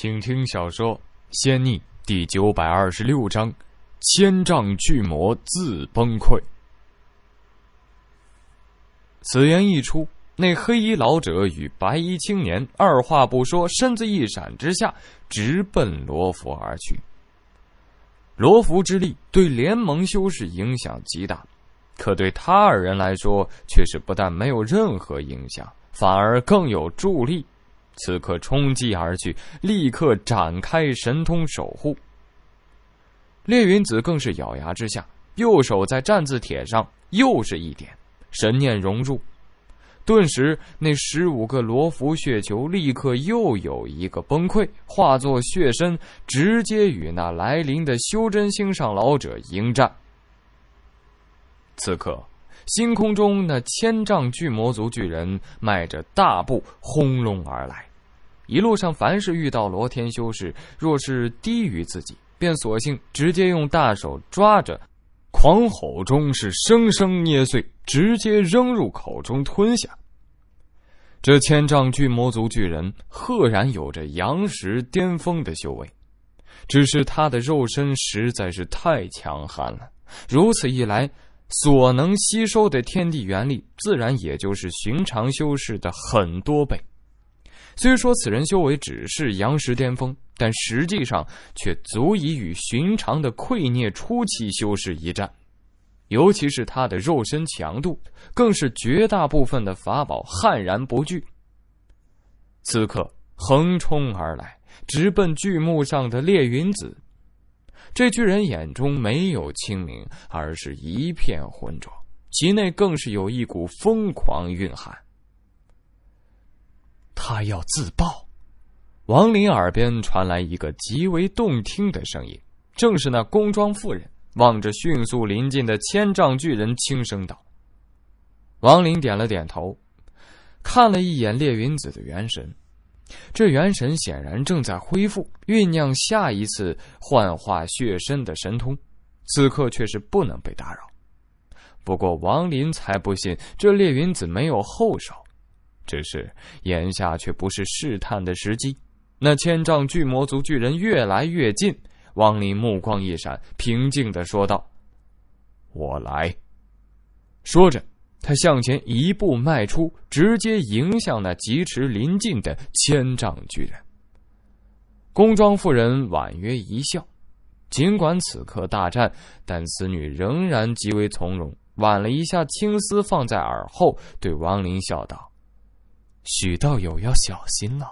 请听小说《仙逆》第九百二十六章：千丈巨魔自崩溃。此言一出，那黑衣老者与白衣青年二话不说，身子一闪之下，直奔罗浮而去。罗浮之力对联盟修士影响极大，可对他二人来说，却是不但没有任何影响，反而更有助力。此刻冲击而去，立刻展开神通守护。烈云子更是咬牙之下，右手在“战”字帖上又是一点，神念融入，顿时那十五个罗浮血球立刻又有一个崩溃，化作血身，直接与那来临的修真星上老者迎战。此刻星空中那千丈巨魔族巨人迈着大步轰隆而来。一路上，凡是遇到罗天修士，若是低于自己，便索性直接用大手抓着，狂吼中是生生捏碎，直接扔入口中吞下。这千丈巨魔族巨人，赫然有着阳石巅峰的修为，只是他的肉身实在是太强悍了，如此一来，所能吸收的天地元力，自然也就是寻常修士的很多倍。虽说此人修为只是阳石巅峰，但实际上却足以与寻常的溃孽初期修士一战。尤其是他的肉身强度，更是绝大部分的法宝悍然不惧。此刻横冲而来，直奔巨木上的烈云子。这巨人眼中没有清明，而是一片浑浊，其内更是有一股疯狂蕴含。他要自爆！王林耳边传来一个极为动听的声音，正是那工装妇人望着迅速临近的千丈巨人，轻声道：“王林点了点头，看了一眼猎云子的元神，这元神显然正在恢复，酝酿下一次幻化血身的神通，此刻却是不能被打扰。不过王林才不信这猎云子没有后手。”只是眼下却不是试探的时机，那千丈巨魔族巨人越来越近，王林目光一闪，平静的说道：“我来。”说着，他向前一步迈出，直接迎向那疾驰临近的千丈巨人。宫庄妇人婉约一笑，尽管此刻大战，但此女仍然极为从容，挽了一下青丝放在耳后，对王林笑道。许道友要小心了。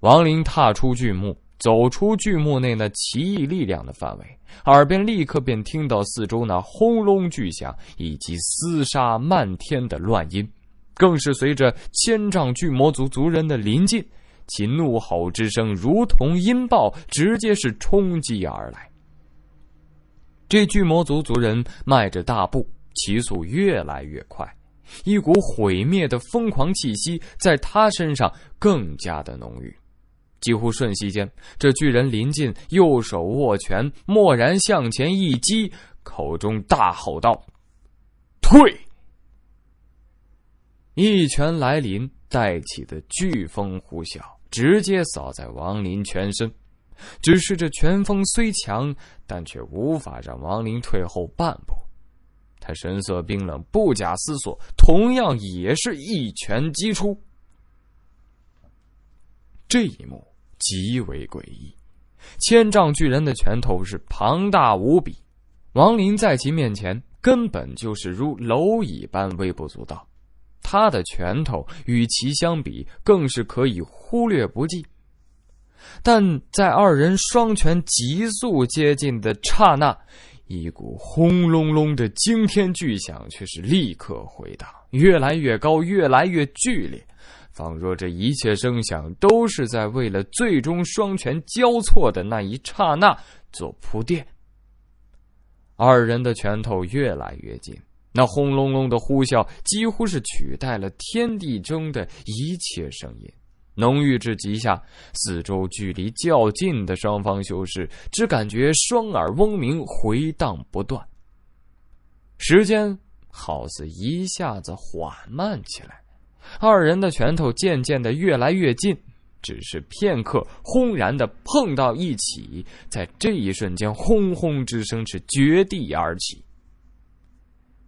王林踏出巨木，走出巨木内那奇异力量的范围，耳边立刻便听到四周那轰隆巨响以及厮杀漫天的乱音，更是随着千丈巨魔族族人的临近，其怒吼之声如同音爆，直接是冲击而来。这巨魔族族人迈着大步，其速越来越快。一股毁灭的疯狂气息在他身上更加的浓郁，几乎瞬息间，这巨人临近，右手握拳，蓦然向前一击，口中大吼道：“退！”一拳来临，带起的飓风呼啸，直接扫在王林全身。只是这拳风虽强，但却无法让王林退后半步。他神色冰冷，不假思索，同样也是一拳击出。这一幕极为诡异，千丈巨人的拳头是庞大无比，王林在其面前根本就是如蝼蚁般微不足道，他的拳头与其相比更是可以忽略不计。但在二人双拳急速接近的刹那。一股轰隆隆的惊天巨响却是立刻回荡，越来越高，越来越剧烈，仿若这一切声响都是在为了最终双拳交错的那一刹那做铺垫。二人的拳头越来越近，那轰隆隆的呼啸几乎是取代了天地中的一切声音。浓郁至极下，四周距离较近的双方修士只感觉双耳嗡鸣，回荡不断。时间好似一下子缓慢起来，二人的拳头渐渐的越来越近，只是片刻，轰然的碰到一起。在这一瞬间，轰轰之声是绝地而起。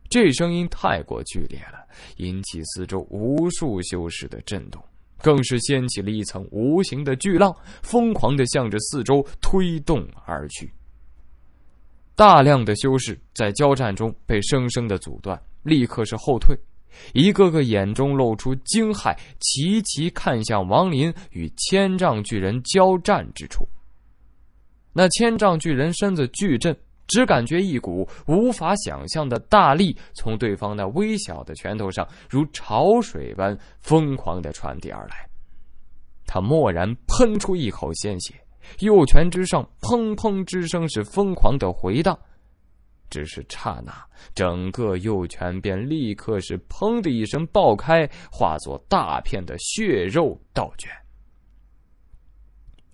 这声音太过剧烈了，引起四周无数修士的震动。更是掀起了一层无形的巨浪，疯狂的向着四周推动而去。大量的修士在交战中被生生的阻断，立刻是后退，一个个眼中露出惊骇，齐齐看向王林与千丈巨人交战之处。那千丈巨人身子巨震。只感觉一股无法想象的大力从对方那微小的拳头上，如潮水般疯狂的传递而来。他蓦然喷出一口鲜血，右拳之上砰砰之声是疯狂的回荡。只是刹那，整个右拳便立刻是砰的一声爆开，化作大片的血肉倒卷。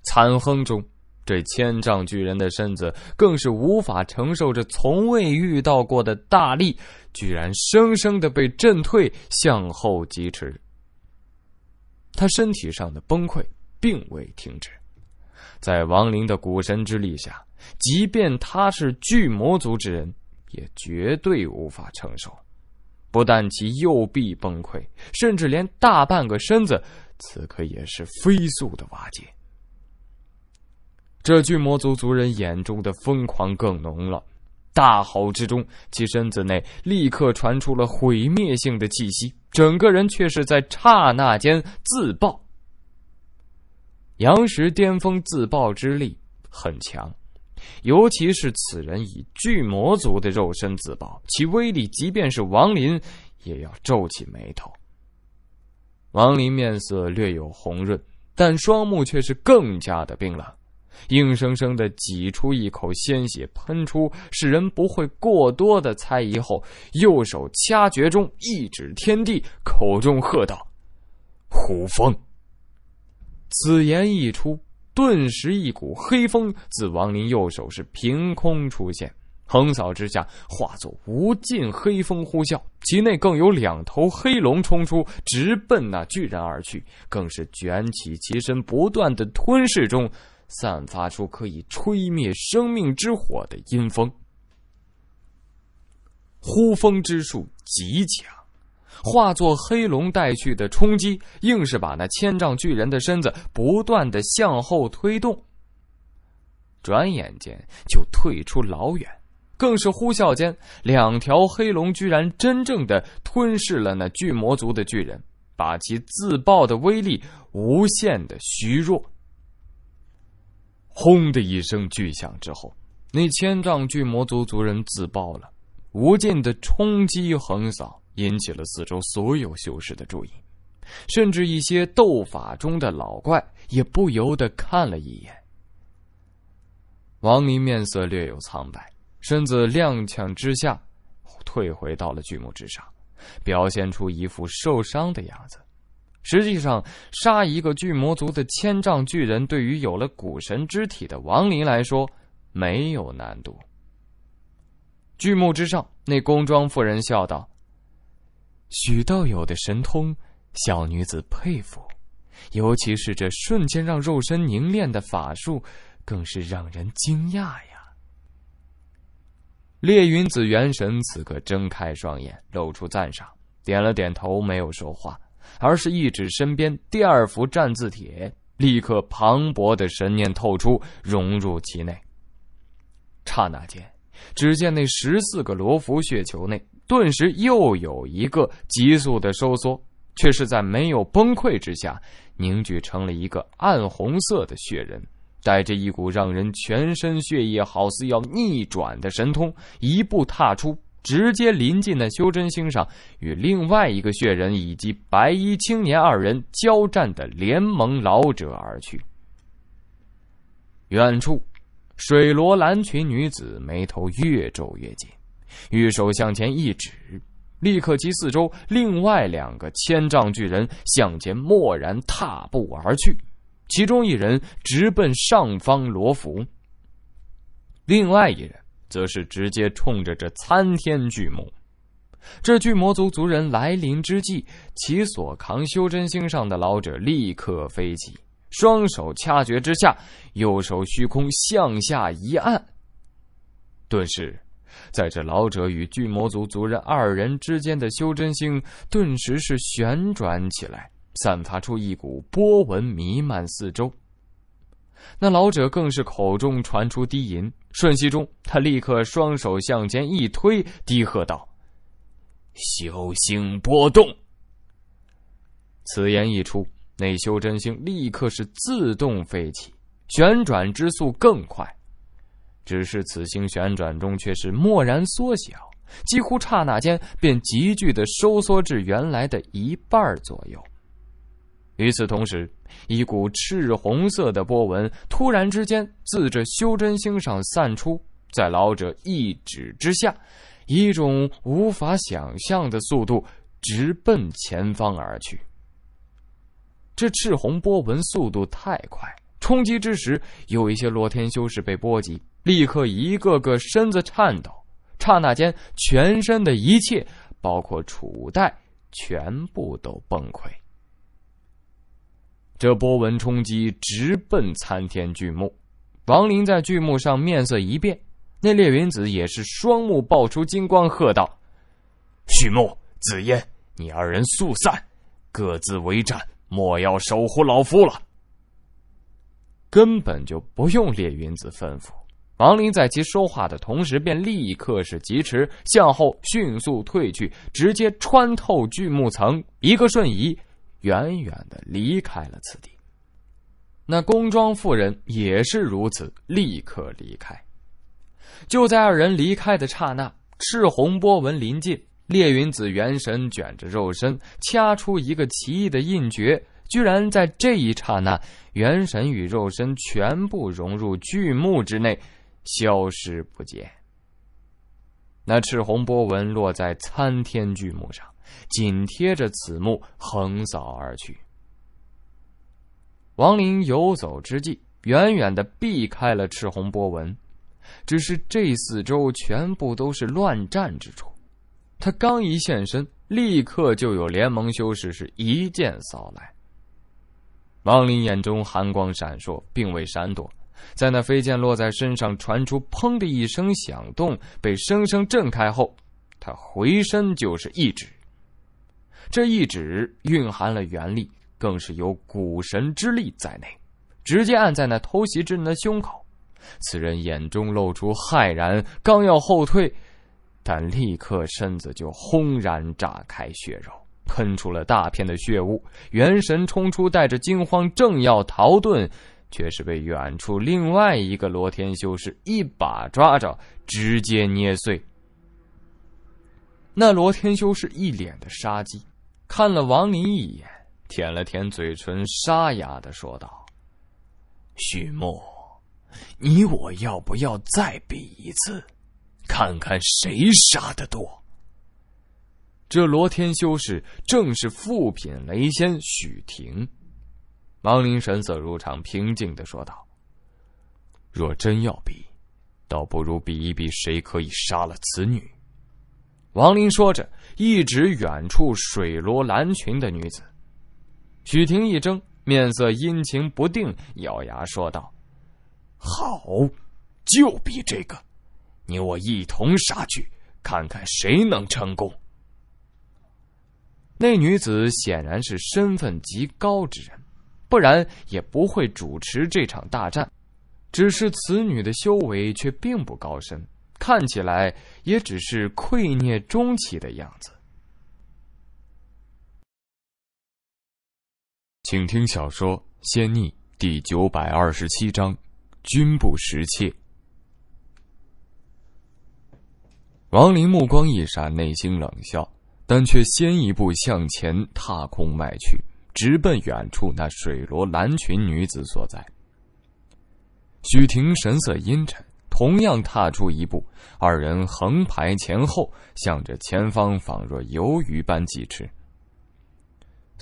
惨哼中。这千丈巨人的身子更是无法承受这从未遇到过的大力，居然生生的被震退，向后疾驰。他身体上的崩溃并未停止，在王林的股神之力下，即便他是巨魔族之人，也绝对无法承受。不但其右臂崩溃，甚至连大半个身子，此刻也是飞速的瓦解。这巨魔族族人眼中的疯狂更浓了，大吼之中，其身子内立刻传出了毁灭性的气息，整个人却是在刹那间自爆。阳石巅峰自爆之力很强，尤其是此人以巨魔族的肉身自爆，其威力即便是王林，也要皱起眉头。王林面色略有红润，但双目却是更加的冰冷。硬生生的挤出一口鲜血喷出，使人不会过多的猜疑。后右手掐诀中一指天地，口中喝道：“虎风。”此言一出，顿时一股黑风自王林右手是凭空出现，横扫之下化作无尽黑风呼啸，其内更有两头黑龙冲出，直奔那巨人而去，更是卷起其身，不断的吞噬中。散发出可以吹灭生命之火的阴风，呼风之术极强，化作黑龙带去的冲击，硬是把那千丈巨人的身子不断的向后推动。转眼间就退出老远，更是呼啸间，两条黑龙居然真正的吞噬了那巨魔族的巨人，把其自爆的威力无限的虚弱。轰的一声巨响之后，那千丈巨魔族族人自爆了，无尽的冲击横扫，引起了四周所有修士的注意，甚至一些斗法中的老怪也不由得看了一眼。王林面色略有苍白，身子踉跄之下，退回到了巨木之上，表现出一副受伤的样子。实际上，杀一个巨魔族的千丈巨人，对于有了古神之体的王林来说，没有难度。巨幕之上，那宫装妇人笑道：“许道友的神通，小女子佩服，尤其是这瞬间让肉身凝练的法术，更是让人惊讶呀。”烈云子元神此刻睁开双眼，露出赞赏，点了点头，没有说话。而是一指身边第二幅战字帖，立刻磅礴的神念透出，融入其内。刹那间，只见那十四个罗浮血球内，顿时又有一个急速的收缩，却是在没有崩溃之下，凝聚成了一个暗红色的血人，带着一股让人全身血液好似要逆转的神通，一步踏出。直接临近的修真星上与另外一个血人以及白衣青年二人交战的联盟老者而去。远处，水罗蓝裙女子眉头越皱越紧，玉手向前一指，立刻其四周另外两个千丈巨人向前蓦然踏步而去，其中一人直奔上方罗浮，另外一人。则是直接冲着这参天巨木，这巨魔族族人来临之际，其所扛修真星上的老者立刻飞起，双手掐诀之下，右手虚空向下一按，顿时，在这老者与巨魔族族人二人之间的修真星顿时是旋转起来，散发出一股波纹弥漫四周。那老者更是口中传出低吟。瞬息中，他立刻双手向前一推，低喝道：“修星波动。”此言一出，那修真星立刻是自动飞起，旋转之速更快。只是此星旋转中却是蓦然缩小，几乎刹那间便急剧的收缩至原来的一半左右。与此同时，一股赤红色的波纹突然之间自这修真星上散出，在老者一指之下，以一种无法想象的速度直奔前方而去。这赤红波纹速度太快，冲击之时，有一些洛天修士被波及，立刻一个个身子颤抖，刹那间，全身的一切，包括楚代，全部都崩溃。这波纹冲击直奔参天巨木，王林在巨木上面色一变，那烈云子也是双目爆出金光，喝道：“许木、紫烟，你二人速散，各自为战，莫要守护老夫了。”根本就不用烈云子吩咐，王林在其说话的同时，便立刻是疾驰向后，迅速退去，直接穿透巨木层，一个瞬移。远远的离开了此地。那工装妇人也是如此，立刻离开。就在二人离开的刹那，赤红波纹临近，烈云子元神卷着肉身，掐出一个奇异的印诀，居然在这一刹那，元神与肉身全部融入巨木之内，消失不见。那赤红波纹落在参天巨木上。紧贴着此幕横扫而去。王林游走之际，远远的避开了赤红波纹，只是这四周全部都是乱战之处。他刚一现身，立刻就有联盟修士是一剑扫来。王林眼中寒光闪烁，并未闪躲，在那飞剑落在身上传出“砰”的一声响动，被生生震开后，他回身就是一指。这一指蕴含了元力，更是有古神之力在内，直接按在那偷袭之人的胸口。此人眼中露出骇然，刚要后退，但立刻身子就轰然炸开，血肉喷出了大片的血雾，元神冲出，带着惊慌，正要逃遁，却是被远处另外一个罗天修士一把抓着，直接捏碎。那罗天修士一脸的杀机。看了王林一眼，舔了舔嘴唇，沙哑的说道：“许墨，你我要不要再比一次，看看谁杀的多？”这罗天修士正是副品雷仙许霆。王林神色如常，平静的说道：“若真要比，倒不如比一比谁可以杀了此女。”王林说着。一指远处水罗蓝裙的女子，许婷一怔，面色阴晴不定，咬牙说道：“好，就比这个，你我一同杀去，看看谁能成功。”那女子显然是身份极高之人，不然也不会主持这场大战。只是此女的修为却并不高深。看起来也只是愧念中期的样子。请听小说《仙逆》第九百二十七章：君不识妾。王林目光一闪，内心冷笑，但却先一步向前踏空迈去，直奔远处那水罗蓝裙女子所在。许婷神色阴沉。同样踏出一步，二人横排前后，向着前方仿若游鱼般疾驰。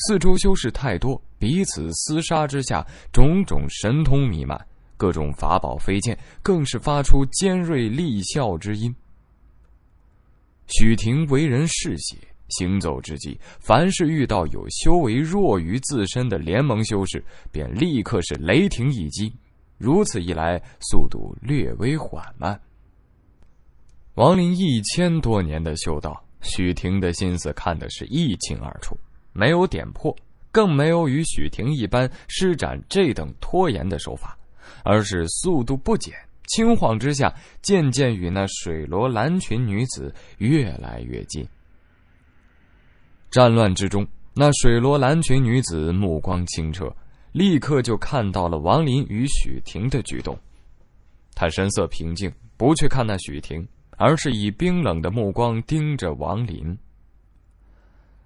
四周修士太多，彼此厮杀之下，种种神通弥漫，各种法宝飞溅，更是发出尖锐利啸之音。许霆为人嗜血，行走之际，凡是遇到有修为弱于自身的联盟修士，便立刻是雷霆一击。如此一来，速度略微缓慢。王林一千多年的修道，许婷的心思看得是一清二楚，没有点破，更没有与许婷一般施展这等拖延的手法，而是速度不减，轻晃之下，渐渐与那水罗蓝裙女子越来越近。战乱之中，那水罗蓝裙女子目光清澈。立刻就看到了王林与许婷的举动，他神色平静，不去看那许婷，而是以冰冷的目光盯着王林。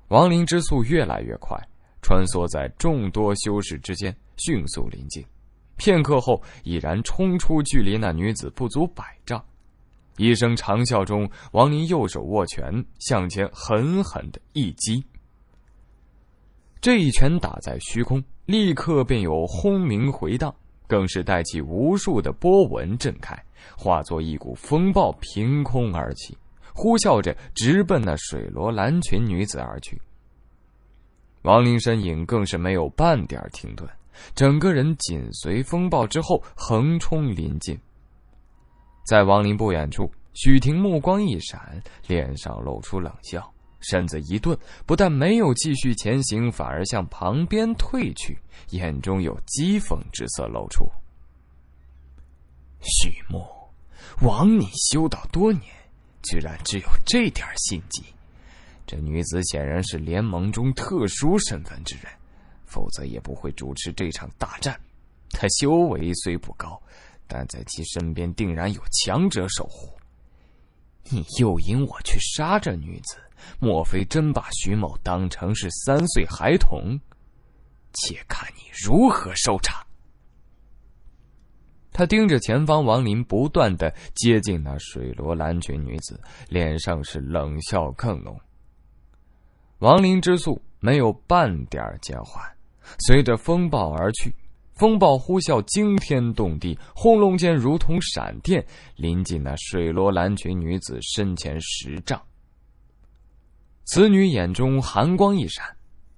王林之速越来越快，穿梭在众多修士之间，迅速临近。片刻后，已然冲出距离那女子不足百丈，一声长啸中，王林右手握拳向前狠狠的一击，这一拳打在虚空。立刻便有轰鸣回荡，更是带起无数的波纹震开，化作一股风暴凭空而起，呼啸着直奔那水罗蓝裙女子而去。王林身影更是没有半点停顿，整个人紧随风暴之后横冲临近。在王林不远处，许婷目光一闪，脸上露出冷笑。身子一顿，不但没有继续前行，反而向旁边退去，眼中有讥讽之色露出。许墨，枉你修道多年，居然只有这点心机！这女子显然是联盟中特殊身份之人，否则也不会主持这场大战。她修为虽不高，但在其身边定然有强者守护。你诱引我去杀这女子。莫非真把徐某当成是三岁孩童？且看你如何收场！他盯着前方，王林不断的接近那水罗兰裙女子，脸上是冷笑更浓。王林之速没有半点减缓，随着风暴而去，风暴呼啸，惊天动地，轰隆间如同闪电，临近那水罗兰裙女子身前十丈。此女眼中寒光一闪，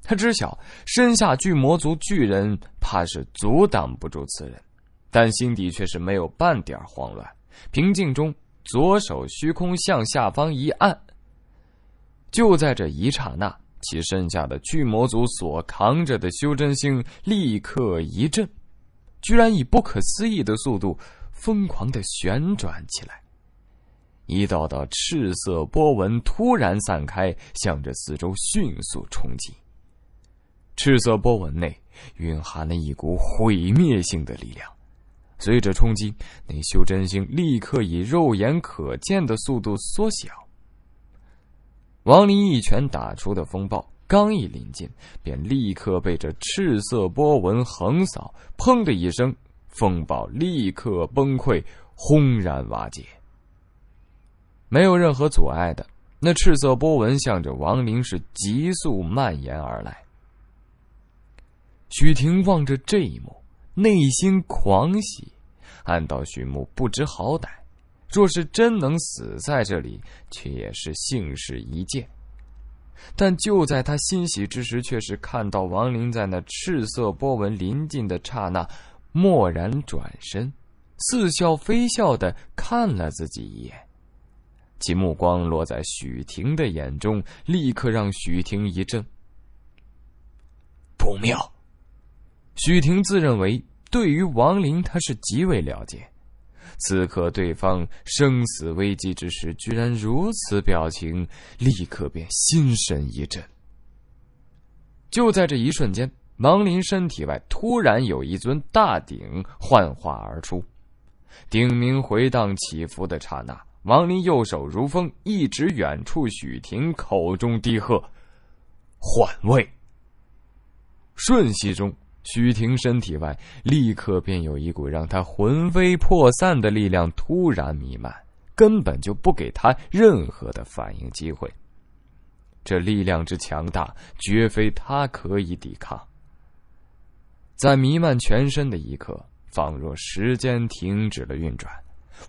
她知晓身下巨魔族巨人怕是阻挡不住此人，但心底却是没有半点慌乱，平静中左手虚空向下方一按。就在这一刹那，其身下的巨魔族所扛着的修真星立刻一震，居然以不可思议的速度疯狂的旋转起来。一道道赤色波纹突然散开，向着四周迅速冲击。赤色波纹内蕴含了一股毁灭性的力量，随着冲击，那修真星立刻以肉眼可见的速度缩小。王林一拳打出的风暴刚一临近，便立刻被这赤色波纹横扫，砰的一声，风暴立刻崩溃，轰然瓦解。没有任何阻碍的，那赤色波纹向着王林是急速蔓延而来。许婷望着这一幕，内心狂喜，暗道许慕不知好歹，若是真能死在这里，却也是幸事一件。但就在他欣喜之时，却是看到王林在那赤色波纹临近的刹那，蓦然转身，似笑非笑的看了自己一眼。其目光落在许婷的眼中，立刻让许婷一怔。不妙！许婷自认为对于王林他是极为了解，此刻对方生死危机之时，居然如此表情，立刻便心神一震。就在这一瞬间，王林身体外突然有一尊大鼎幻化而出，鼎鸣回荡起伏的刹那。王林右手如风，一指远处许婷，口中低喝：“换位。”瞬息中，许婷身体外立刻便有一股让她魂飞魄散的力量突然弥漫，根本就不给她任何的反应机会。这力量之强大，绝非她可以抵抗。在弥漫全身的一刻，仿若时间停止了运转。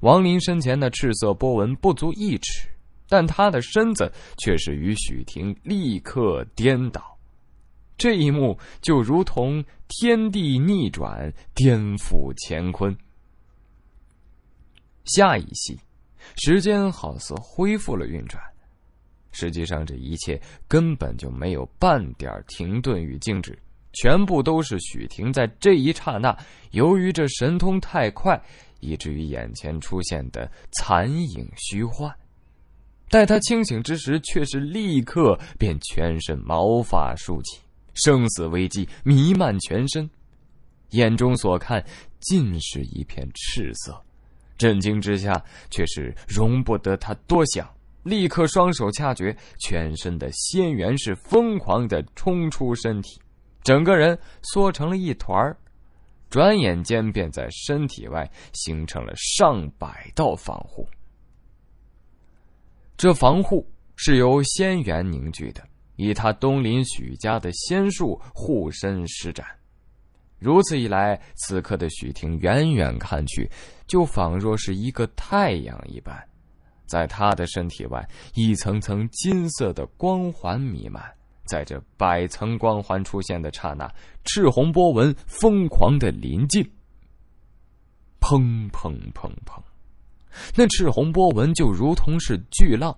王林身前的赤色波纹不足一尺，但他的身子却是与许婷立刻颠倒，这一幕就如同天地逆转，颠覆乾坤。下一息，时间好似恢复了运转，实际上这一切根本就没有半点停顿与静止，全部都是许婷在这一刹那，由于这神通太快。以至于眼前出现的残影虚幻，待他清醒之时，却是立刻便全身毛发竖起，生死危机弥漫全身，眼中所看尽是一片赤色。震惊之下，却是容不得他多想，立刻双手掐诀，全身的仙元是疯狂的冲出身体，整个人缩成了一团转眼间，便在身体外形成了上百道防护。这防护是由仙元凝聚的，以他东林许家的仙术护身施展。如此一来，此刻的许霆远远看去，就仿若是一个太阳一般，在他的身体外，一层层金色的光环弥漫。在这百层光环出现的刹那，赤红波纹疯狂的临近。砰砰砰砰，那赤红波纹就如同是巨浪，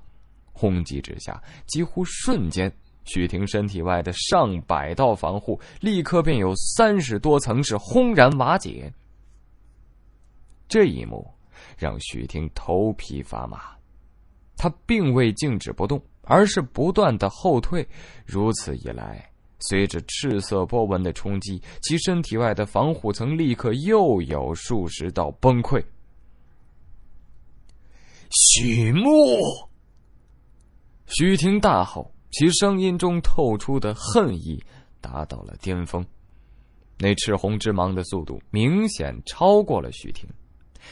轰击之下，几乎瞬间，许婷身体外的上百道防护立刻便有三十多层是轰然瓦解。这一幕让许婷头皮发麻，他并未静止不动。而是不断的后退，如此一来，随着赤色波纹的冲击，其身体外的防护层立刻又有数十道崩溃。许墨。许霆大吼，其声音中透出的恨意达到了巅峰。那赤红之芒的速度明显超过了许霆，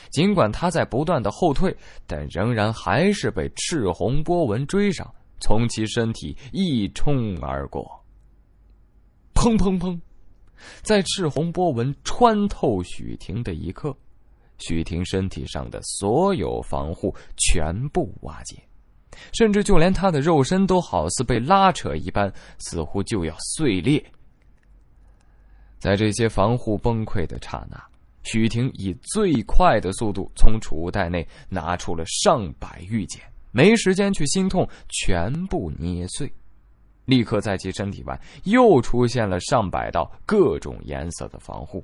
尽管他在不断的后退，但仍然还是被赤红波纹追上。从其身体一冲而过，砰砰砰，在赤红波纹穿透许婷的一刻，许婷身体上的所有防护全部瓦解，甚至就连她的肉身都好似被拉扯一般，似乎就要碎裂。在这些防护崩溃的刹那，许婷以最快的速度从储物袋内拿出了上百玉简。没时间去心痛，全部捏碎。立刻在其身体外又出现了上百道各种颜色的防护。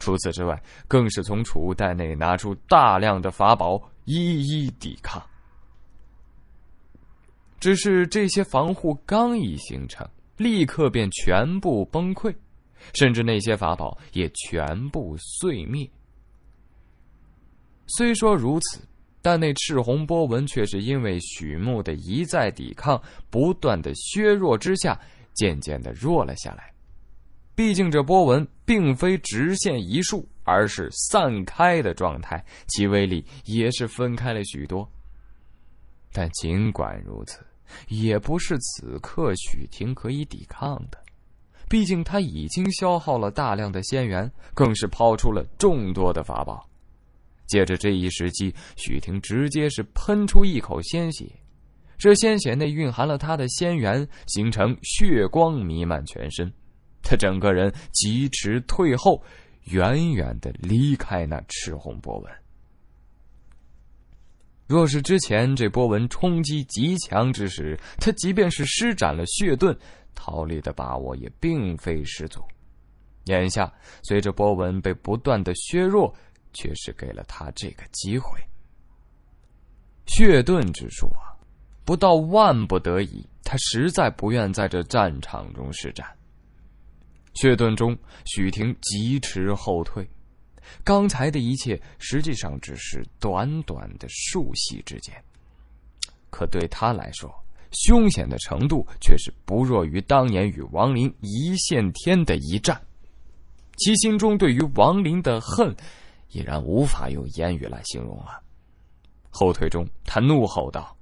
除此之外，更是从储物袋内拿出大量的法宝，一一抵抗。只是这些防护刚一形成，立刻便全部崩溃，甚至那些法宝也全部碎灭。虽说如此。但那赤红波纹却是因为许木的一再抵抗，不断的削弱之下，渐渐的弱了下来。毕竟这波纹并非直线一竖，而是散开的状态，其威力也是分开了许多。但尽管如此，也不是此刻许婷可以抵抗的。毕竟他已经消耗了大量的仙元，更是抛出了众多的法宝。借着这一时机，许婷直接是喷出一口鲜血，这鲜血内蕴含了他的仙元，形成血光弥漫全身。他整个人疾驰退后，远远的离开那赤红波纹。若是之前这波纹冲击极强之时，他即便是施展了血盾，逃离的把握也并非十足。眼下随着波纹被不断的削弱。却是给了他这个机会。血遁之术啊，不到万不得已，他实在不愿在这战场中施展。血遁中，许霆疾驰后退。刚才的一切，实际上只是短短的数息之间，可对他来说，凶险的程度却是不弱于当年与王林一线天的一战。其心中对于王林的恨。已然无法用言语来形容了。后退中，他怒吼道：“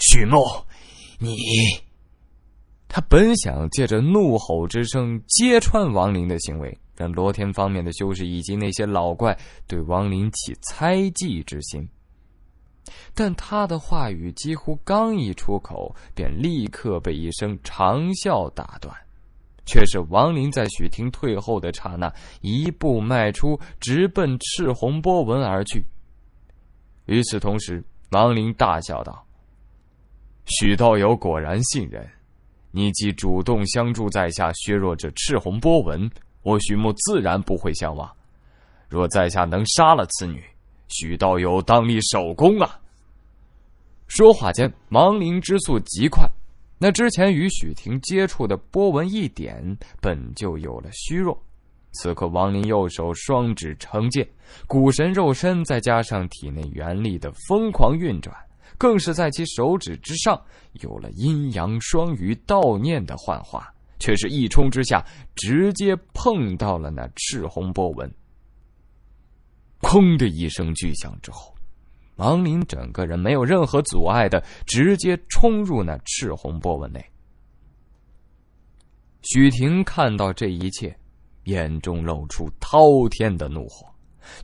许诺你！”他本想借着怒吼之声揭穿王林的行为，让罗天方面的修士以及那些老怪对王林起猜忌之心。但他的话语几乎刚一出口，便立刻被一声长啸打断。却是王林在许婷退后的刹那，一步迈出，直奔赤红波纹而去。与此同时，王林大笑道：“许道友果然信任你，既主动相助在下削弱这赤红波纹，我许慕自然不会相忘。若在下能杀了此女，许道友当立首功啊！”说话间，王林之速极快。那之前与许婷接触的波纹一点本就有了虚弱，此刻王林右手双指成剑，古神肉身再加上体内元力的疯狂运转，更是在其手指之上有了阴阳双鱼道念的幻化，却是一冲之下直接碰到了那赤红波纹。砰的一声巨响之后。王林整个人没有任何阻碍的直接冲入那赤红波纹内。许婷看到这一切，眼中露出滔天的怒火，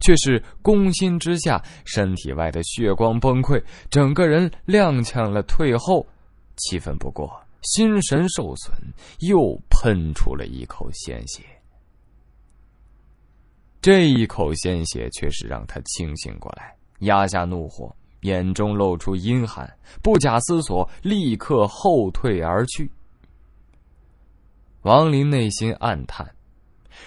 却是攻心之下，身体外的血光崩溃，整个人踉跄了退后，气愤不过，心神受损，又喷出了一口鲜血。这一口鲜血却是让他清醒过来。压下怒火，眼中露出阴寒，不假思索，立刻后退而去。王林内心暗叹，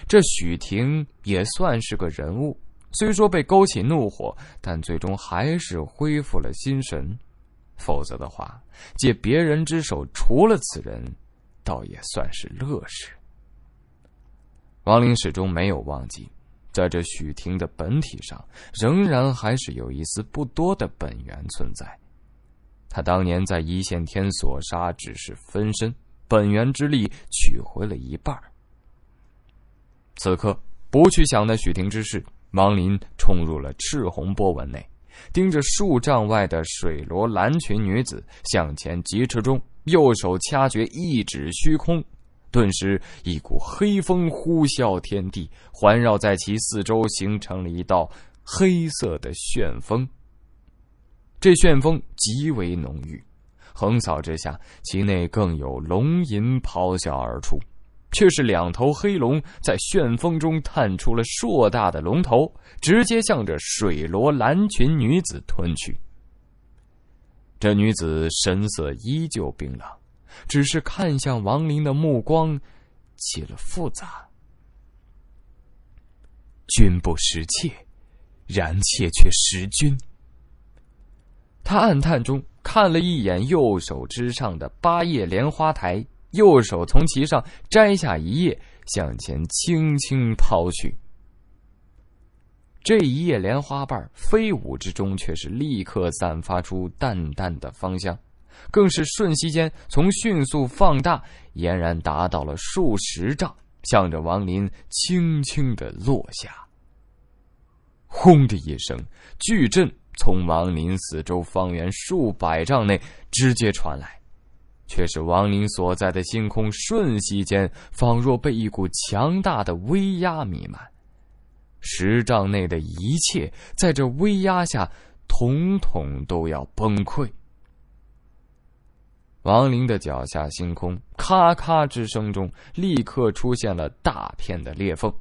这许婷也算是个人物，虽说被勾起怒火，但最终还是恢复了心神。否则的话，借别人之手除了此人，倒也算是乐事。王林始终没有忘记。在这许婷的本体上，仍然还是有一丝不多的本源存在。他当年在一线天所杀，只是分身，本源之力取回了一半。此刻不去想那许婷之事，王林冲入了赤红波纹内，盯着数丈外的水罗蓝裙女子向前疾驰中，右手掐诀，一指虚空。顿时，一股黑风呼啸天地，环绕在其四周，形成了一道黑色的旋风。这旋风极为浓郁，横扫之下，其内更有龙吟咆哮而出，却是两头黑龙在旋风中探出了硕大的龙头，直接向着水罗蓝裙女子吞去。这女子神色依旧冰冷。只是看向王林的目光起了复杂。君不识妾，然妾却识君。他暗叹中看了一眼右手之上的八叶莲花台，右手从其上摘下一叶，向前轻轻抛去。这一叶莲花瓣飞舞之中，却是立刻散发出淡淡的芳香。更是瞬息间从迅速放大，俨然达到了数十丈，向着王林轻轻的落下。轰的一声，巨震从王林四周方圆数百丈内直接传来，却是王林所在的星空瞬息间仿若被一股强大的威压弥漫，十丈内的一切在这威压下，统统都要崩溃。王林的脚下，星空咔咔之声中，立刻出现了大片的裂缝，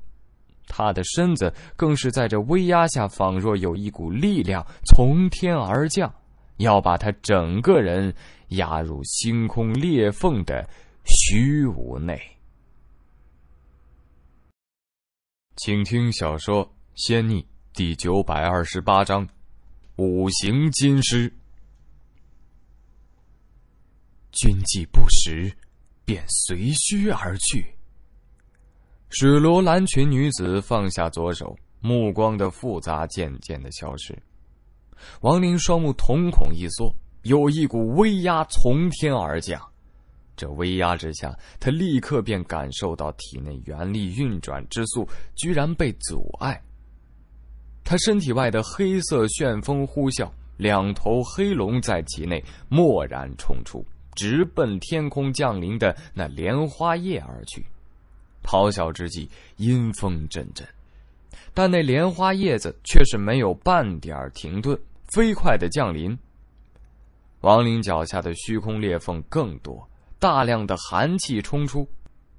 他的身子更是在这威压下，仿若有一股力量从天而降，要把他整个人压入星空裂缝的虚无内。请听小说《仙逆》第九百二十八章《五行金师》。君记不实，便随虚而去。水罗兰裙女子放下左手，目光的复杂渐渐的消失。王林双目瞳孔一缩，有一股威压从天而降。这威压之下，他立刻便感受到体内元力运转之速居然被阻碍。他身体外的黑色旋风呼啸，两头黑龙在其内蓦然冲出。直奔天空降临的那莲花叶而去，咆哮之际，阴风阵阵，但那莲花叶子却是没有半点停顿，飞快的降临。王林脚下的虚空裂缝更多，大量的寒气冲出。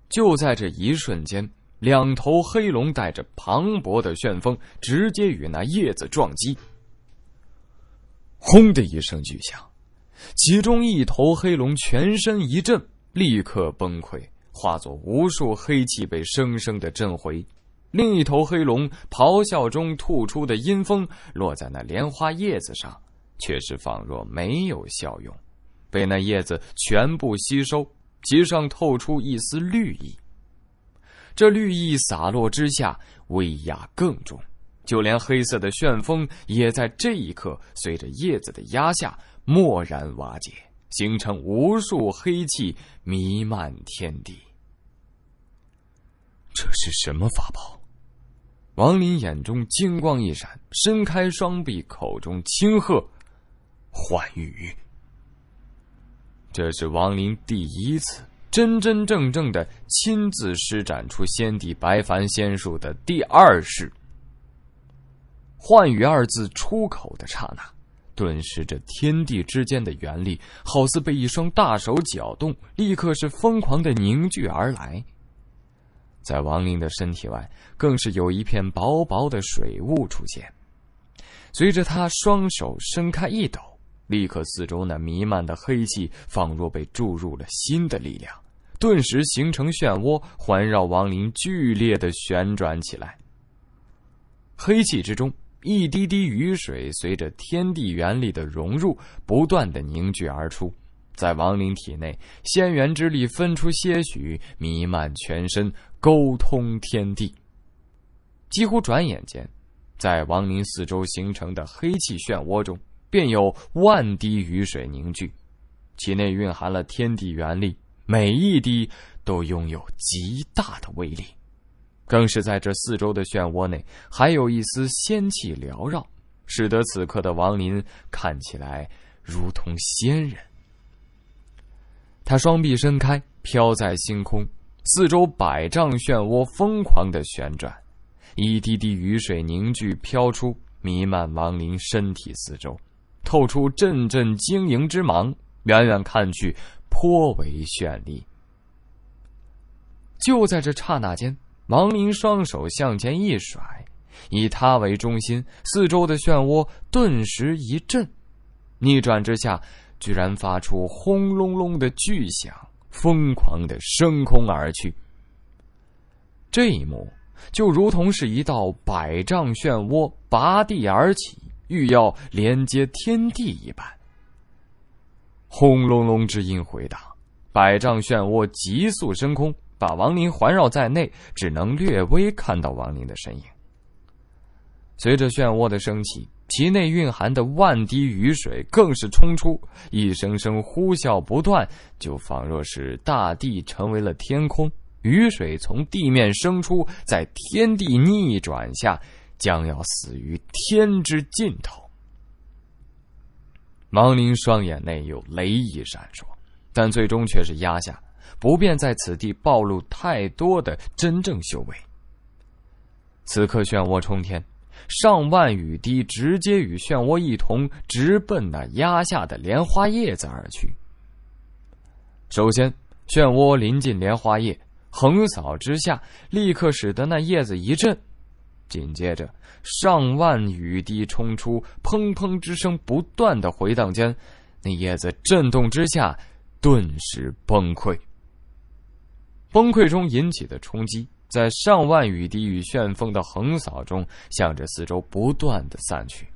就在这一瞬间，两头黑龙带着磅礴的旋风，直接与那叶子撞击，轰的一声巨响。其中一头黑龙全身一震，立刻崩溃，化作无数黑气被生生的震回；另一头黑龙咆哮中吐出的阴风落在那莲花叶子上，却是仿若没有效用，被那叶子全部吸收，其上透出一丝绿意。这绿意洒落之下，威压更重，就连黑色的旋风也在这一刻随着叶子的压下。蓦然瓦解，形成无数黑气弥漫天地。这是什么法宝？王林眼中金光一闪，伸开双臂，口中轻喝：“幻羽。这是王林第一次真真正正的亲自施展出先帝白凡仙术的第二式。幻羽二字出口的刹那。顿时，这天地之间的元力好似被一双大手搅动，立刻是疯狂的凝聚而来。在王林的身体外，更是有一片薄薄的水雾出现。随着他双手伸开一抖，立刻四周那弥漫的黑气仿若被注入了新的力量，顿时形成漩涡，环绕王林剧烈的旋转起来。黑气之中。一滴滴雨水随着天地元力的融入，不断的凝聚而出，在王林体内，仙元之力分出些许，弥漫全身，沟通天地。几乎转眼间，在亡灵四周形成的黑气漩涡中，便有万滴雨水凝聚，其内蕴含了天地元力，每一滴都拥有极大的威力。更是在这四周的漩涡内，还有一丝仙气缭绕，使得此刻的王林看起来如同仙人。他双臂伸开，飘在星空，四周百丈漩涡疯狂的旋转，一滴滴雨水凝聚飘出，弥漫王林身体四周，透出阵阵晶莹之芒，远远看去颇为绚丽。就在这刹那间。王林双手向前一甩，以他为中心，四周的漩涡顿时一震，逆转之下，居然发出轰隆隆的巨响，疯狂的升空而去。这一幕就如同是一道百丈漩涡拔地而起，欲要连接天地一般。轰隆隆之音回荡，百丈漩涡急速升空。把王林环绕在内，只能略微看到王林的身影。随着漩涡的升起，其内蕴含的万滴雨水更是冲出，一声声呼啸不断，就仿若是大地成为了天空，雨水从地面生出，在天地逆转下，将要死于天之尽头。王林双眼内有雷意闪烁，但最终却是压下。不便在此地暴露太多的真正修为。此刻漩涡冲天，上万雨滴直接与漩涡一同直奔那压下的莲花叶子而去。首先，漩涡临近莲花叶，横扫之下，立刻使得那叶子一震。紧接着，上万雨滴冲出，砰砰之声不断的回荡间，那叶子震动之下，顿时崩溃。崩溃中引起的冲击，在上万雨滴与旋风的横扫中，向着四周不断的散去。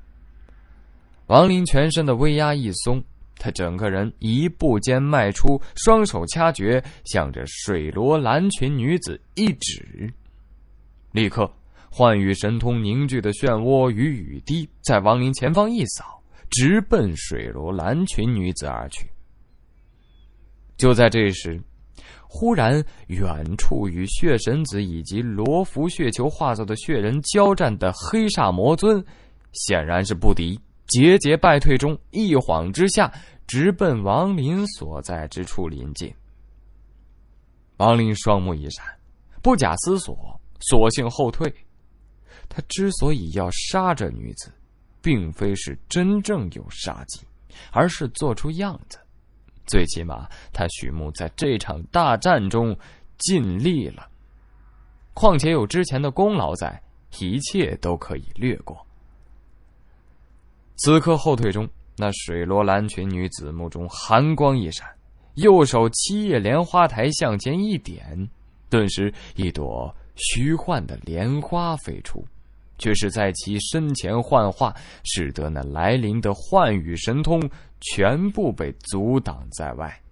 王林全身的威压一松，他整个人一步间迈出，双手掐诀，向着水罗蓝裙女子一指。立刻，幻雨神通凝聚的漩涡与雨滴，在王林前方一扫，直奔水罗蓝裙女子而去。就在这时。忽然，远处与血神子以及罗浮血球化作的血人交战的黑煞魔尊，显然是不敌，节节败退中，一晃之下，直奔王林所在之处临近。王林双目一闪，不假思索，索性后退。他之所以要杀这女子，并非是真正有杀机，而是做出样子。最起码，他许慕在这场大战中尽力了。况且有之前的功劳在，一切都可以略过。此刻后退中，那水罗兰裙女子目中寒光一闪，右手七叶莲花台向前一点，顿时一朵虚幻的莲花飞出，却是在其身前幻化，使得那来临的幻雨神通。全部被阻挡在外。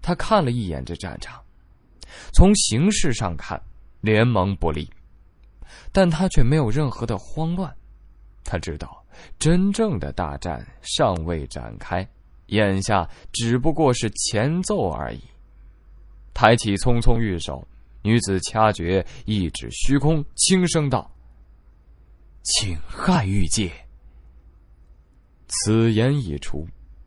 他看了一眼这战场，从形势上看，联盟不利，但他却没有任何的慌乱。他知道，真正的大战尚未展开，眼下只不过是前奏而已。抬起匆匆玉手，女子掐诀，一指虚空，轻声道：“请汉玉界。”此言一出，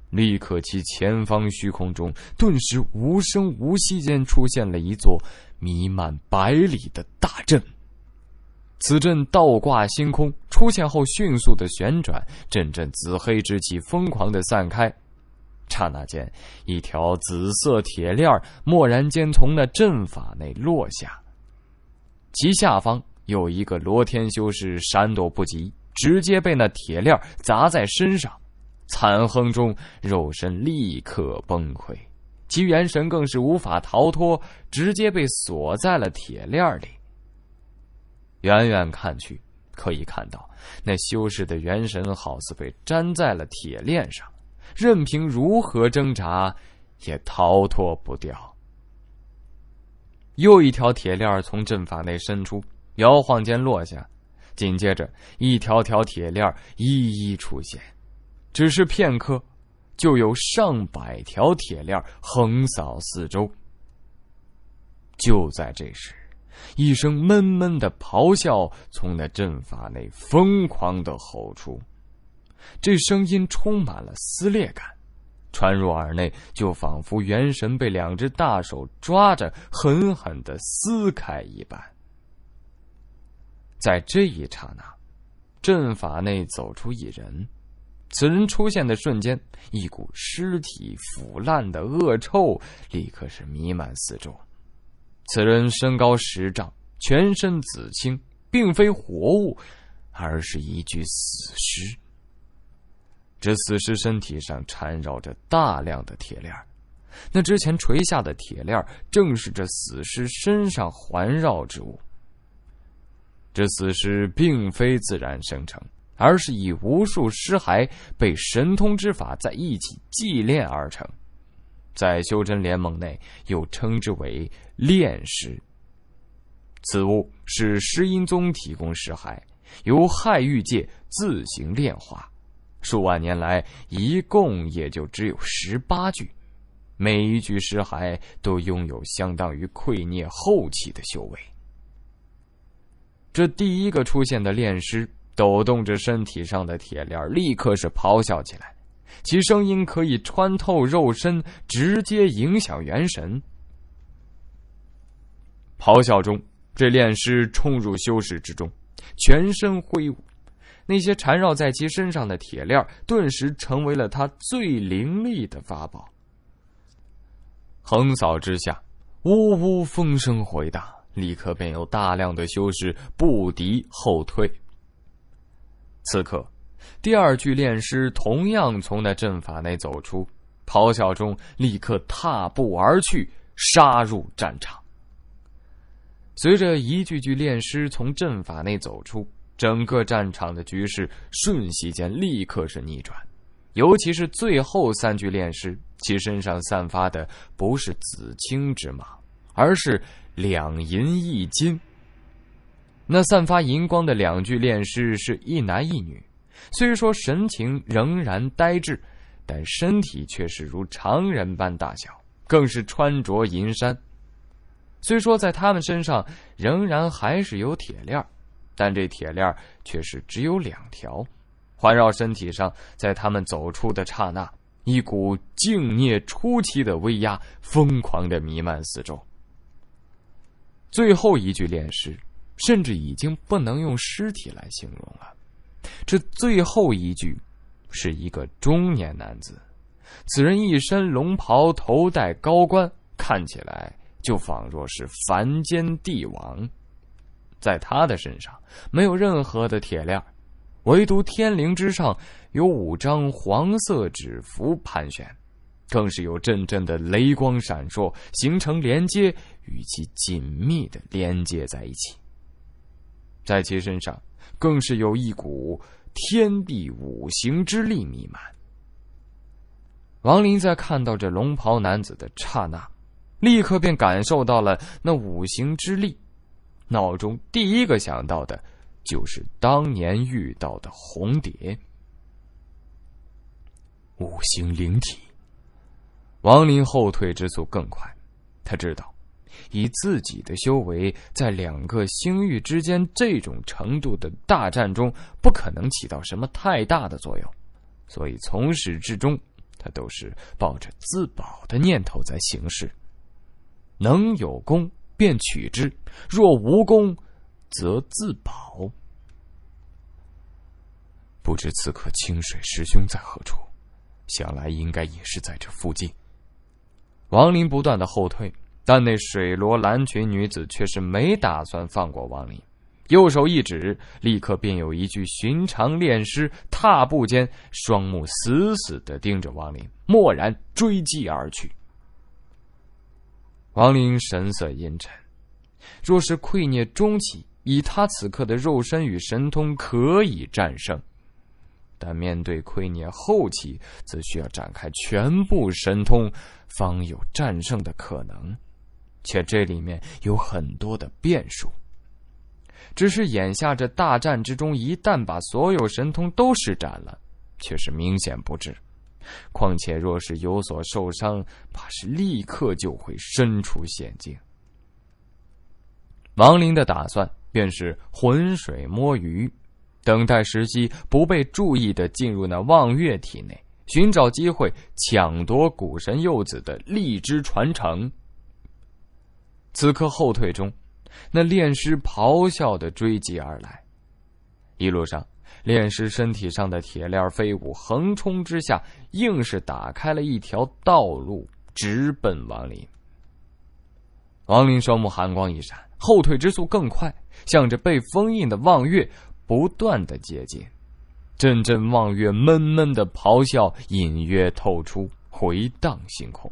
立刻其前方虚空中顿时无声无息间出现了一座弥漫百里的大阵。此阵倒挂星空，出现后迅速的旋转，阵阵紫黑之气疯狂的散开。刹那间，一条紫色铁链儿蓦然间从那阵法内落下，其下方有一个罗天修士闪躲不及。直接被那铁链砸在身上，惨哼中，肉身立刻崩溃，其元神更是无法逃脱，直接被锁在了铁链里。远远看去，可以看到那修士的元神好似被粘在了铁链上，任凭如何挣扎，也逃脱不掉。又一条铁链从阵法内伸出，摇晃间落下。紧接着，一条条铁链儿一一出现，只是片刻，就有上百条铁链横扫四周。就在这时，一声闷闷的咆哮从那阵法内疯狂的吼出，这声音充满了撕裂感，传入耳内就仿佛元神被两只大手抓着，狠狠的撕开一般。在这一刹那，阵法内走出一人。此人出现的瞬间，一股尸体腐烂的恶臭立刻是弥漫四周。此人身高十丈，全身紫青，并非活物，而是一具死尸。这死尸身体上缠绕着大量的铁链，那之前垂下的铁链正是这死尸身上环绕之物。这死尸并非自然生成，而是以无数尸骸被神通之法在一起祭炼而成，在修真联盟内又称之为炼尸。此物是石阴宗提供尸骸，由害玉界自行炼化，数万年来一共也就只有十八具，每一具尸骸都拥有相当于溃涅后期的修为。这第一个出现的炼尸抖动着身体上的铁链，立刻是咆哮起来，其声音可以穿透肉身，直接影响元神。咆哮中，这炼师冲入修士之中，全身挥舞，那些缠绕在其身上的铁链顿时成为了他最凌厉的法宝，横扫之下，呜呜风声回荡。立刻便有大量的修士不敌后退。此刻，第二具炼尸同样从那阵法内走出，咆哮中立刻踏步而去，杀入战场。随着一具具炼尸从阵法内走出，整个战场的局势瞬息间立刻是逆转。尤其是最后三具炼尸，其身上散发的不是紫青之芒，而是。两银一金。那散发银光的两具炼尸是一男一女，虽说神情仍然呆滞，但身体却是如常人般大小，更是穿着银衫。虽说在他们身上仍然还是有铁链但这铁链却是只有两条，环绕身体上。在他们走出的刹那，一股静涅初期的威压疯狂的弥漫四周。最后一具炼尸，甚至已经不能用尸体来形容了。这最后一具，是一个中年男子，此人一身龙袍，头戴高冠，看起来就仿若是凡间帝王。在他的身上没有任何的铁链，唯独天灵之上有五张黄色纸符盘旋，更是有阵阵的雷光闪烁，形成连接。与其紧密的连接在一起，在其身上更是有一股天地五行之力弥漫。王林在看到这龙袍男子的刹那，立刻便感受到了那五行之力，脑中第一个想到的，就是当年遇到的红蝶。五行灵体，王林后退之速更快，他知道。以自己的修为，在两个星域之间这种程度的大战中，不可能起到什么太大的作用，所以从始至终，他都是抱着自保的念头在行事。能有功便取之，若无功，则自保。不知此刻清水师兄在何处？想来应该也是在这附近。王林不断的后退。但那水罗蓝裙女子却是没打算放过王林，右手一指，立刻便有一具寻常炼尸踏步间，双目死死的盯着王林，蓦然追击而去。王林神色阴沉，若是愧灭中期，以他此刻的肉身与神通可以战胜，但面对窥灭后期，则需要展开全部神通，方有战胜的可能。且这里面有很多的变数。只是眼下这大战之中，一旦把所有神通都施展了，却是明显不至。况且若是有所受伤，怕是立刻就会身处险境。王林的打算便是浑水摸鱼，等待时机，不被注意的进入那望月体内，寻找机会抢夺古神幼子的荔枝传承。此刻后退中，那炼尸咆哮的追击而来。一路上，炼尸身体上的铁链飞舞，横冲之下，硬是打开了一条道路，直奔王林。王林双目寒光一闪，后退之速更快，向着被封印的望月不断的接近。阵阵望月闷闷的咆哮，隐约透出，回荡星空。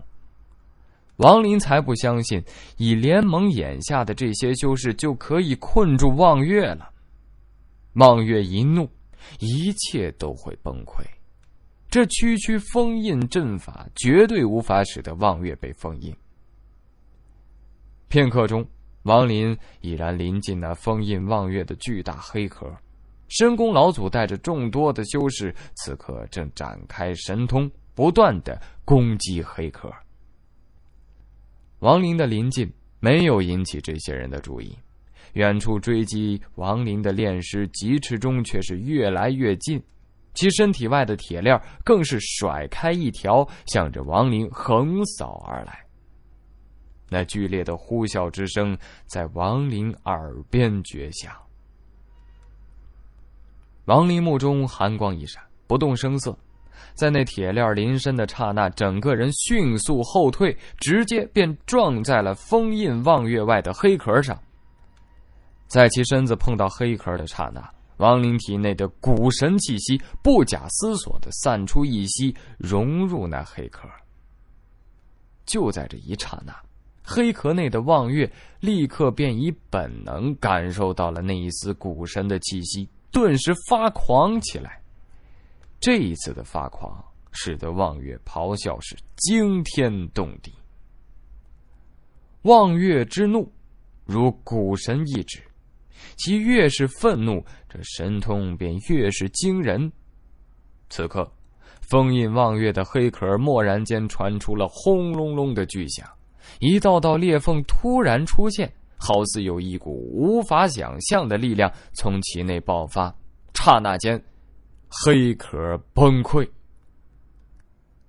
王林才不相信，以联盟眼下的这些修士就可以困住望月了。望月一怒，一切都会崩溃。这区区封印阵法，绝对无法使得望月被封印。片刻中，王林已然临近那封印望月的巨大黑壳。申公老祖带着众多的修士，此刻正展开神通，不断的攻击黑壳。王林的临近没有引起这些人的注意，远处追击王林的炼尸疾驰中却是越来越近，其身体外的铁链更是甩开一条，向着王林横扫而来。那剧烈的呼啸之声在王林耳边绝响，王林目中寒光一闪，不动声色。在那铁链临身的刹那，整个人迅速后退，直接便撞在了封印望月外的黑壳上。在其身子碰到黑壳的刹那，王林体内的古神气息不假思索地散出一息，融入那黑壳。就在这一刹那，黑壳内的望月立刻便以本能感受到了那一丝古神的气息，顿时发狂起来。这一次的发狂，使得望月咆哮是惊天动地。望月之怒如古神一指，其越是愤怒，这神通便越是惊人。此刻，封印望月的黑壳蓦然间传出了轰隆隆的巨响，一道道裂缝突然出现，好似有一股无法想象的力量从其内爆发。刹那间。黑壳崩溃，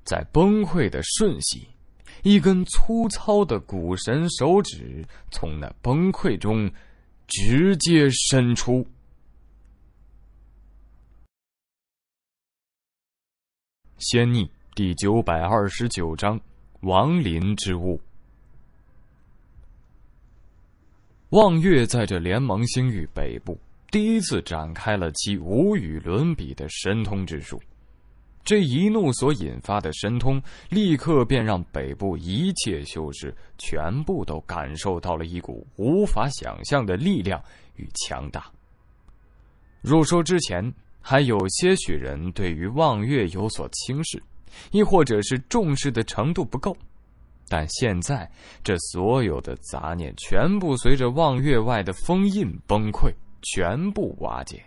在崩溃的瞬息，一根粗糙的古神手指从那崩溃中直接伸出。仙逆第九百二十九章：亡灵之物。望月在这联盟星域北部。第一次展开了其无与伦比的神通之术，这一怒所引发的神通，立刻便让北部一切修士全部都感受到了一股无法想象的力量与强大。入说之前，还有些许人对于望月有所轻视，亦或者是重视的程度不够，但现在这所有的杂念全部随着望月外的封印崩溃。全部瓦解，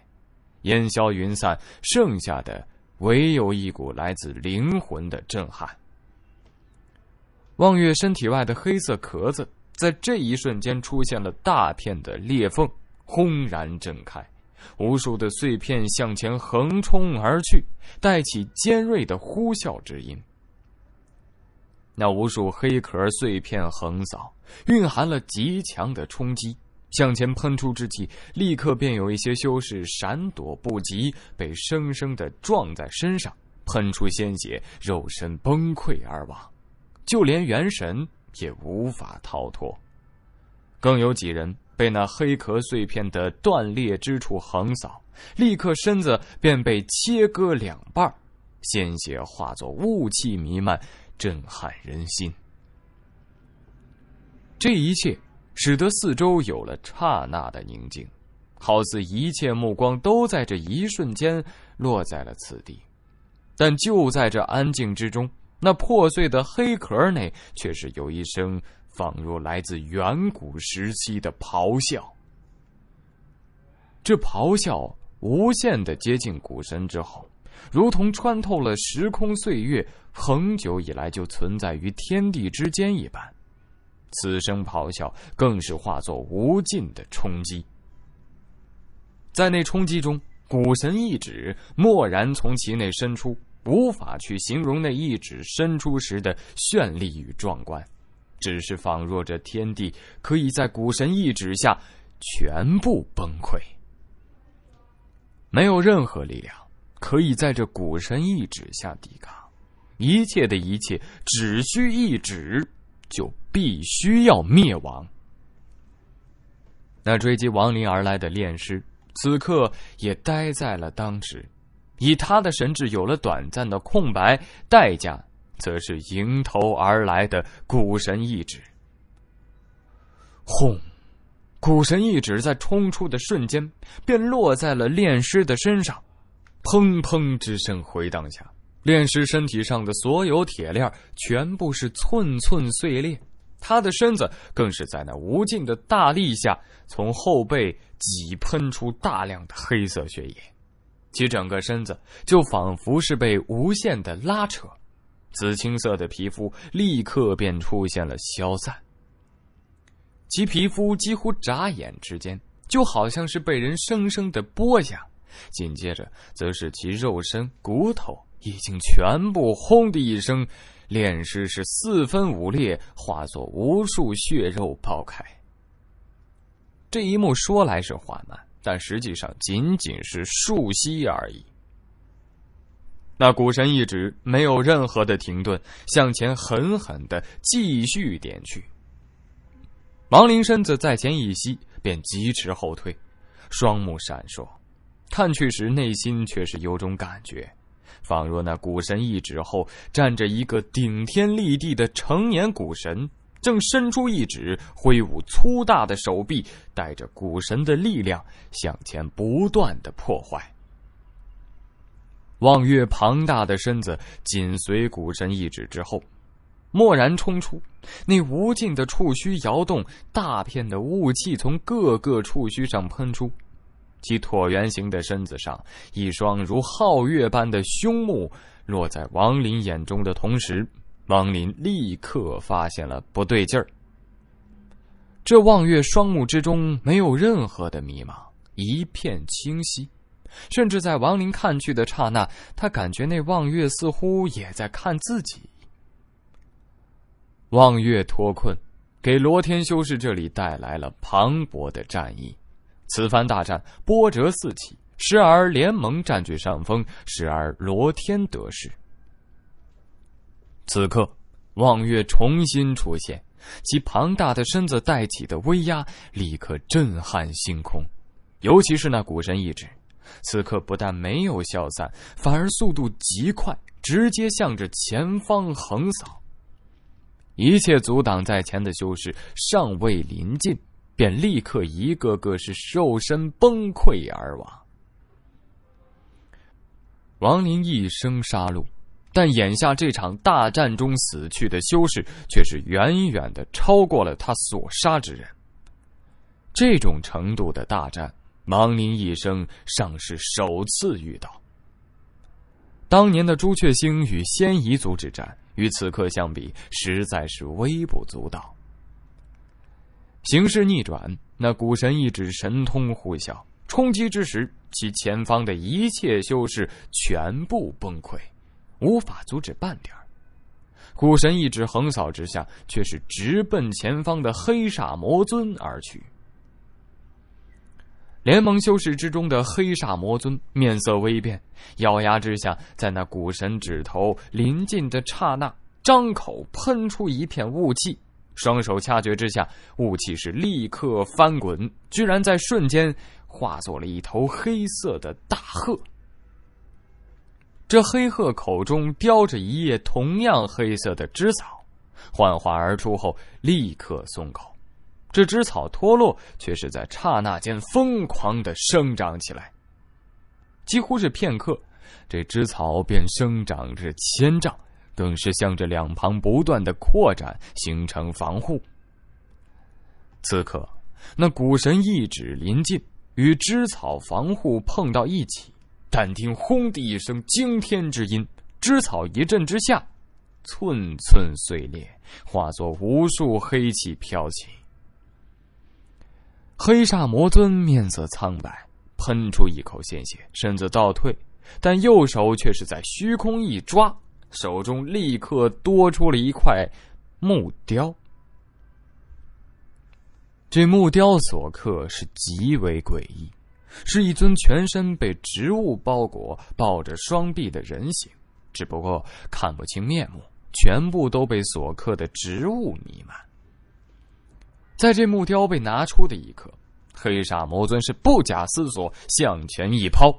烟消云散，剩下的唯有一股来自灵魂的震撼。望月身体外的黑色壳子在这一瞬间出现了大片的裂缝，轰然震开，无数的碎片向前横冲而去，带起尖锐的呼啸之音。那无数黑壳碎片横扫，蕴含了极强的冲击。向前喷出之际，立刻便有一些修士闪躲不及，被生生的撞在身上，喷出鲜血，肉身崩溃而亡，就连元神也无法逃脱。更有几人被那黑壳碎片的断裂之处横扫，立刻身子便被切割两半，鲜血化作雾气弥漫，震撼人心。这一切。使得四周有了刹那的宁静，好似一切目光都在这一瞬间落在了此地。但就在这安静之中，那破碎的黑壳内却是有一声仿若来自远古时期的咆哮。这咆哮无限的接近古神之后，如同穿透了时空岁月，恒久以来就存在于天地之间一般。此声咆哮，更是化作无尽的冲击。在那冲击中，古神一指蓦然从其内伸出，无法去形容那一指伸出时的绚丽与壮观，只是仿若这天地可以在古神一指下全部崩溃，没有任何力量可以在这古神一指下抵抗，一切的一切只需一指就。必须要灭亡。那追击亡灵而来的炼师，此刻也待在了当时，以他的神智有了短暂的空白，代价则是迎头而来的古神意志。轰！古神一指在冲出的瞬间，便落在了炼师的身上，砰砰之声回荡下，炼师身体上的所有铁链全部是寸寸碎裂。他的身子更是在那无尽的大力下，从后背挤喷出大量的黑色血液，其整个身子就仿佛是被无限的拉扯，紫青色的皮肤立刻便出现了消散，其皮肤几乎眨眼之间就好像是被人生生的剥下，紧接着则是其肉身骨头已经全部轰的一声。炼尸是四分五裂，化作无数血肉爆开。这一幕说来是缓慢，但实际上仅仅是数息而已。那古神一指没有任何的停顿，向前狠狠的继续点去。王林身子在前一吸，便疾驰后退，双目闪烁，看去时内心却是有种感觉。仿若那古神一指后站着一个顶天立地的成年古神，正伸出一指，挥舞粗大的手臂，带着古神的力量向前不断的破坏。望月庞大的身子紧随古神一指之后，蓦然冲出，那无尽的触须摇动，大片的雾气从各个触须上喷出。其椭圆形的身子上，一双如皓月般的凶目落在王林眼中的同时，王林立刻发现了不对劲儿。这望月双目之中没有任何的迷茫，一片清晰，甚至在王林看去的刹那，他感觉那望月似乎也在看自己。望月脱困，给罗天修士这里带来了磅礴的战意。此番大战波折四起，时而联盟占据上风，时而罗天得势。此刻，望月重新出现，其庞大的身子带起的威压立刻震撼星空。尤其是那古神意志，此刻不但没有消散，反而速度极快，直接向着前方横扫。一切阻挡在前的修士尚未临近。便立刻一个个是瘦身崩溃而亡。王林一生杀戮，但眼下这场大战中死去的修士却是远远的超过了他所杀之人。这种程度的大战，王林一生尚是首次遇到。当年的朱雀星与仙遗族之战，与此刻相比，实在是微不足道。形势逆转，那古神一指神通呼啸冲击之时，其前方的一切修士全部崩溃，无法阻止半点儿。古神一指横扫之下，却是直奔前方的黑煞魔尊而去。联盟修士之中的黑煞魔尊面色微变，咬牙之下，在那古神指头临近的刹那，张口喷出一片雾气。双手掐诀之下，雾气是立刻翻滚，居然在瞬间化作了一头黑色的大鹤。这黑鹤口中叼着一叶同样黑色的枝草，幻化而出后立刻松口。这枝草脱落，却是在刹那间疯狂的生长起来，几乎是片刻，这枝草便生长至千丈。更是向着两旁不断的扩展，形成防护。此刻，那古神一指临近，与芝草防护碰到一起，但听“轰”的一声惊天之音，芝草一震之下，寸寸碎裂，化作无数黑气飘起。黑煞魔尊面色苍白，喷出一口鲜血，身子倒退，但右手却是在虚空一抓。手中立刻多出了一块木雕，这木雕所刻是极为诡异，是一尊全身被植物包裹、抱着双臂的人形，只不过看不清面目，全部都被所刻的植物弥漫。在这木雕被拿出的一刻，黑煞魔尊是不假思索向前一抛。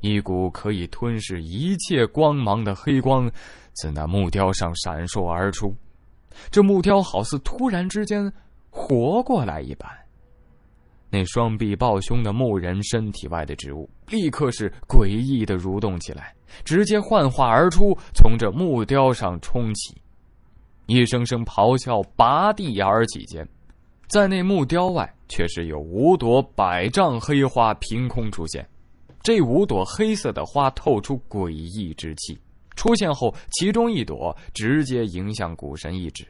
一股可以吞噬一切光芒的黑光，自那木雕上闪烁而出。这木雕好似突然之间活过来一般。那双臂抱胸的木人身体外的植物，立刻是诡异的蠕动起来，直接幻化而出，从这木雕上冲起。一声声咆哮拔地而起间，在那木雕外却是有五朵百丈黑花凭空出现。这五朵黑色的花透出诡异之气，出现后，其中一朵直接迎向古神一指，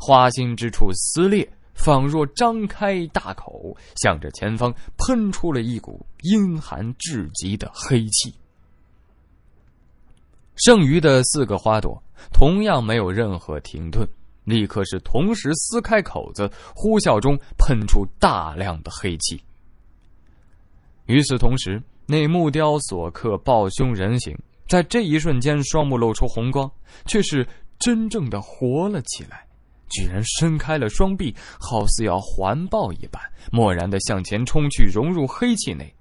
花心之处撕裂，仿若张开大口，向着前方喷出了一股阴寒至极的黑气。剩余的四个花朵同样没有任何停顿，立刻是同时撕开口子，呼啸中喷出大量的黑气。与此同时。那木雕所刻抱胸人形，在这一瞬间，双目露出红光，却是真正的活了起来，居然伸开了双臂，好似要环抱一般，蓦然的向前冲去，融入黑气内。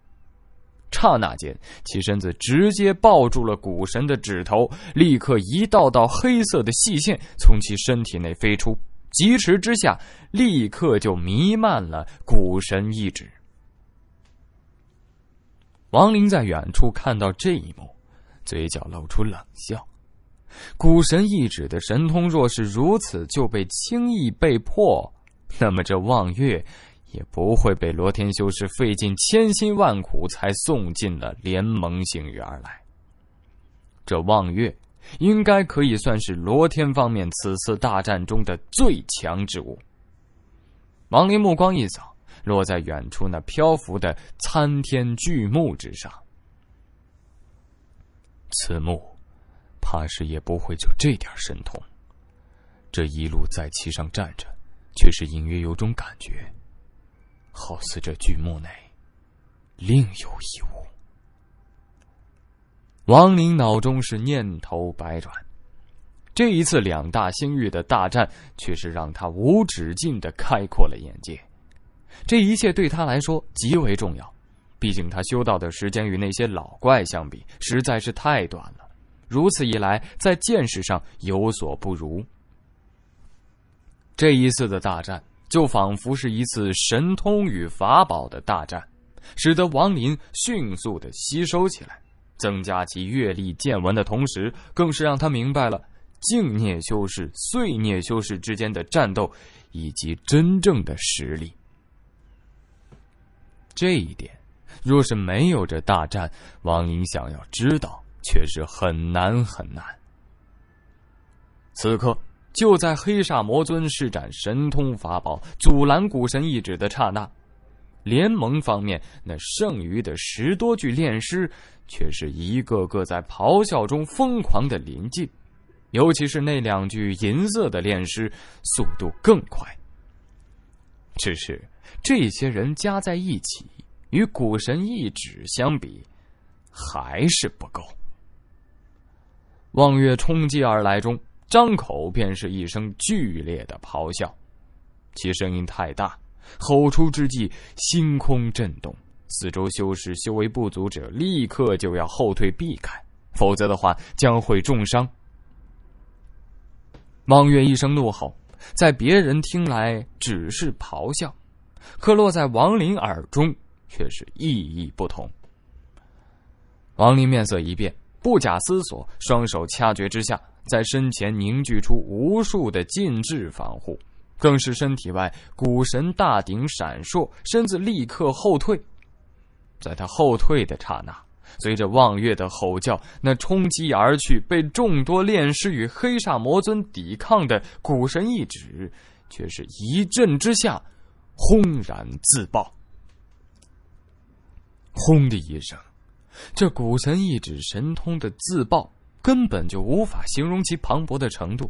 刹那间，其身子直接抱住了古神的指头，立刻一道道黑色的细线从其身体内飞出，疾驰之下，立刻就弥漫了古神一指。王林在远处看到这一幕，嘴角露出冷笑。古神意指的神通若是如此就被轻易被破，那么这望月也不会被罗天修士费尽千辛万苦才送进了联盟星域而来。这望月应该可以算是罗天方面此次大战中的最强之物。王林目光一扫。落在远处那漂浮的参天巨木之上，此木怕是也不会就这点神通。这一路在其上站着，却是隐约有种感觉，好似这巨木内另有一物。王林脑中是念头百转，这一次两大星域的大战，却是让他无止境的开阔了眼界。这一切对他来说极为重要，毕竟他修道的时间与那些老怪相比实在是太短了。如此一来，在见识上有所不如。这一次的大战，就仿佛是一次神通与法宝的大战，使得王林迅速的吸收起来，增加其阅历见闻的同时，更是让他明白了净念修士、碎念修士之间的战斗，以及真正的实力。这一点，若是没有这大战，王莹想要知道，却是很难很难。此刻，就在黑煞魔尊施展神通法宝阻拦古神意志的刹那，联盟方面那剩余的十多具炼尸，却是一个个在咆哮中疯狂的临近，尤其是那两具银色的炼尸，速度更快。只是这些人加在一起，与古神一指相比，还是不够。望月冲击而来中，张口便是一声剧烈的咆哮，其声音太大，吼出之际，星空震动，四周修士修为不足者立刻就要后退避开，否则的话将会重伤。望月一声怒吼。在别人听来只是咆哮，可落在王林耳中却是意义不同。王林面色一变，不假思索，双手掐诀之下，在身前凝聚出无数的禁制防护，更是身体外古神大鼎闪烁，身子立刻后退。在他后退的刹那。随着望月的吼叫，那冲击而去、被众多炼师与黑煞魔尊抵抗的古神一指，却是一震之下，轰然自爆。轰的一声，这古神一指神通的自爆，根本就无法形容其磅礴的程度。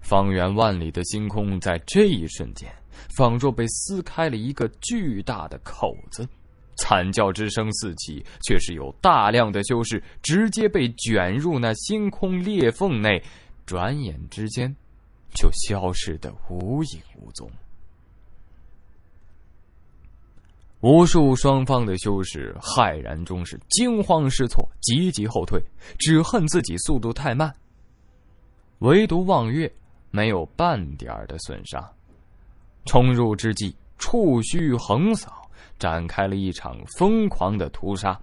方圆万里的星空，在这一瞬间，仿若被撕开了一个巨大的口子。惨叫之声四起，却是有大量的修士直接被卷入那星空裂缝内，转眼之间就消失的无影无踪。无数双方的修士骇然中是惊慌失措，急急后退，只恨自己速度太慢。唯独望月没有半点的损伤，冲入之际，触须横扫。展开了一场疯狂的屠杀。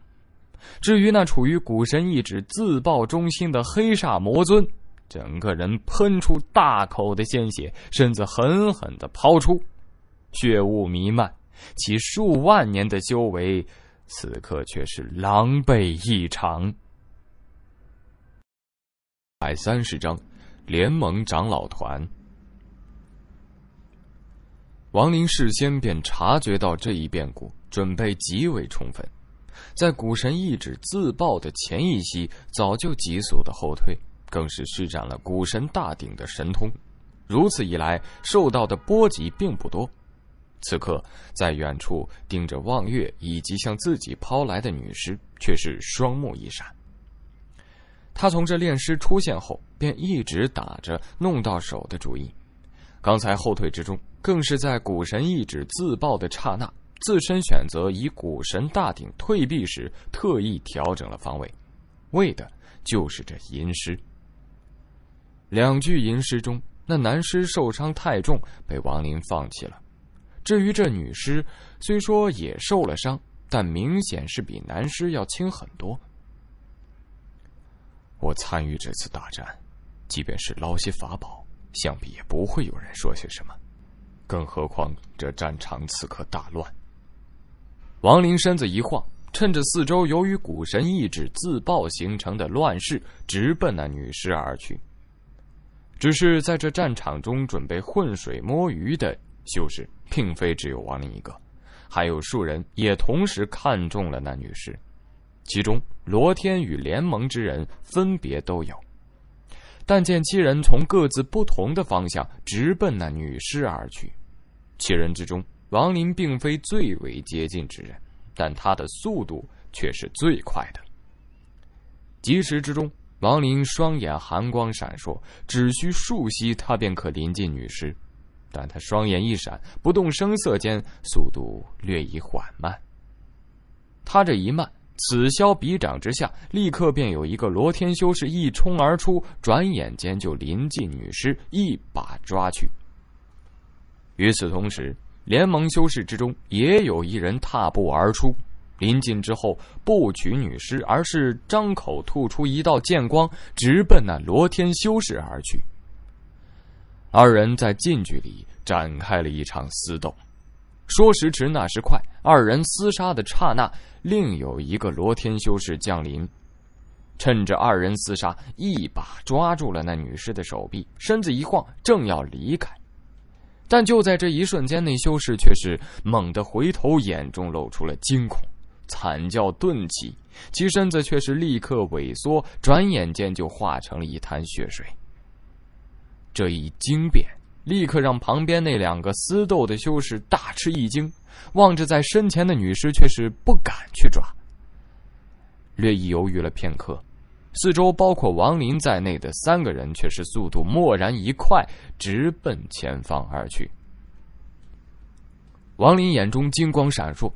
至于那处于古神一指自爆中心的黑煞魔尊，整个人喷出大口的鲜血，身子狠狠的抛出，血雾弥漫，其数万年的修为，此刻却是狼狈异常。百三十章，联盟长老团。王林事先便察觉到这一变故，准备极为充分，在古神一指自爆的前一息，早就急速的后退，更是施展了古神大鼎的神通，如此一来，受到的波及并不多。此刻，在远处盯着望月以及向自己抛来的女尸，却是双目一闪。他从这炼尸出现后，便一直打着弄到手的主意。刚才后退之中，更是在古神一指自爆的刹那，自身选择以古神大鼎退避时，特意调整了方位，为的就是这吟尸。两具吟尸中，那男尸受伤太重，被王林放弃了。至于这女尸，虽说也受了伤，但明显是比男尸要轻很多。我参与这次大战，即便是捞些法宝。想必也不会有人说些什么，更何况这战场此刻大乱。王林身子一晃，趁着四周由于古神意志自爆形成的乱世，直奔那女尸而去。只是在这战场中准备浑水摸鱼的修士，并非只有王林一个，还有数人也同时看中了那女尸，其中罗天与联盟之人分别都有。但见七人从各自不同的方向直奔那女尸而去，七人之中，王林并非最为接近之人，但他的速度却是最快的。及时之中，王林双眼寒光闪烁，只需数息，他便可临近女尸。但他双眼一闪，不动声色间，速度略已缓慢。他这一慢。此消彼长之下，立刻便有一个罗天修士一冲而出，转眼间就临近女尸，一把抓去。与此同时，联盟修士之中也有一人踏步而出，临近之后不取女尸，而是张口吐出一道剑光，直奔那罗天修士而去。二人在近距离展开了一场厮斗。说时迟，那时快，二人厮杀的刹那，另有一个罗天修士降临，趁着二人厮杀，一把抓住了那女尸的手臂，身子一晃，正要离开，但就在这一瞬间，那修士却是猛地回头，眼中露出了惊恐，惨叫顿起，其身子却是立刻萎缩，转眼间就化成了一滩血水。这一惊变。立刻让旁边那两个厮斗的修士大吃一惊，望着在身前的女尸，却是不敢去抓。略一犹豫了片刻，四周包括王林在内的三个人，却是速度蓦然一快，直奔前方而去。王林眼中金光闪烁，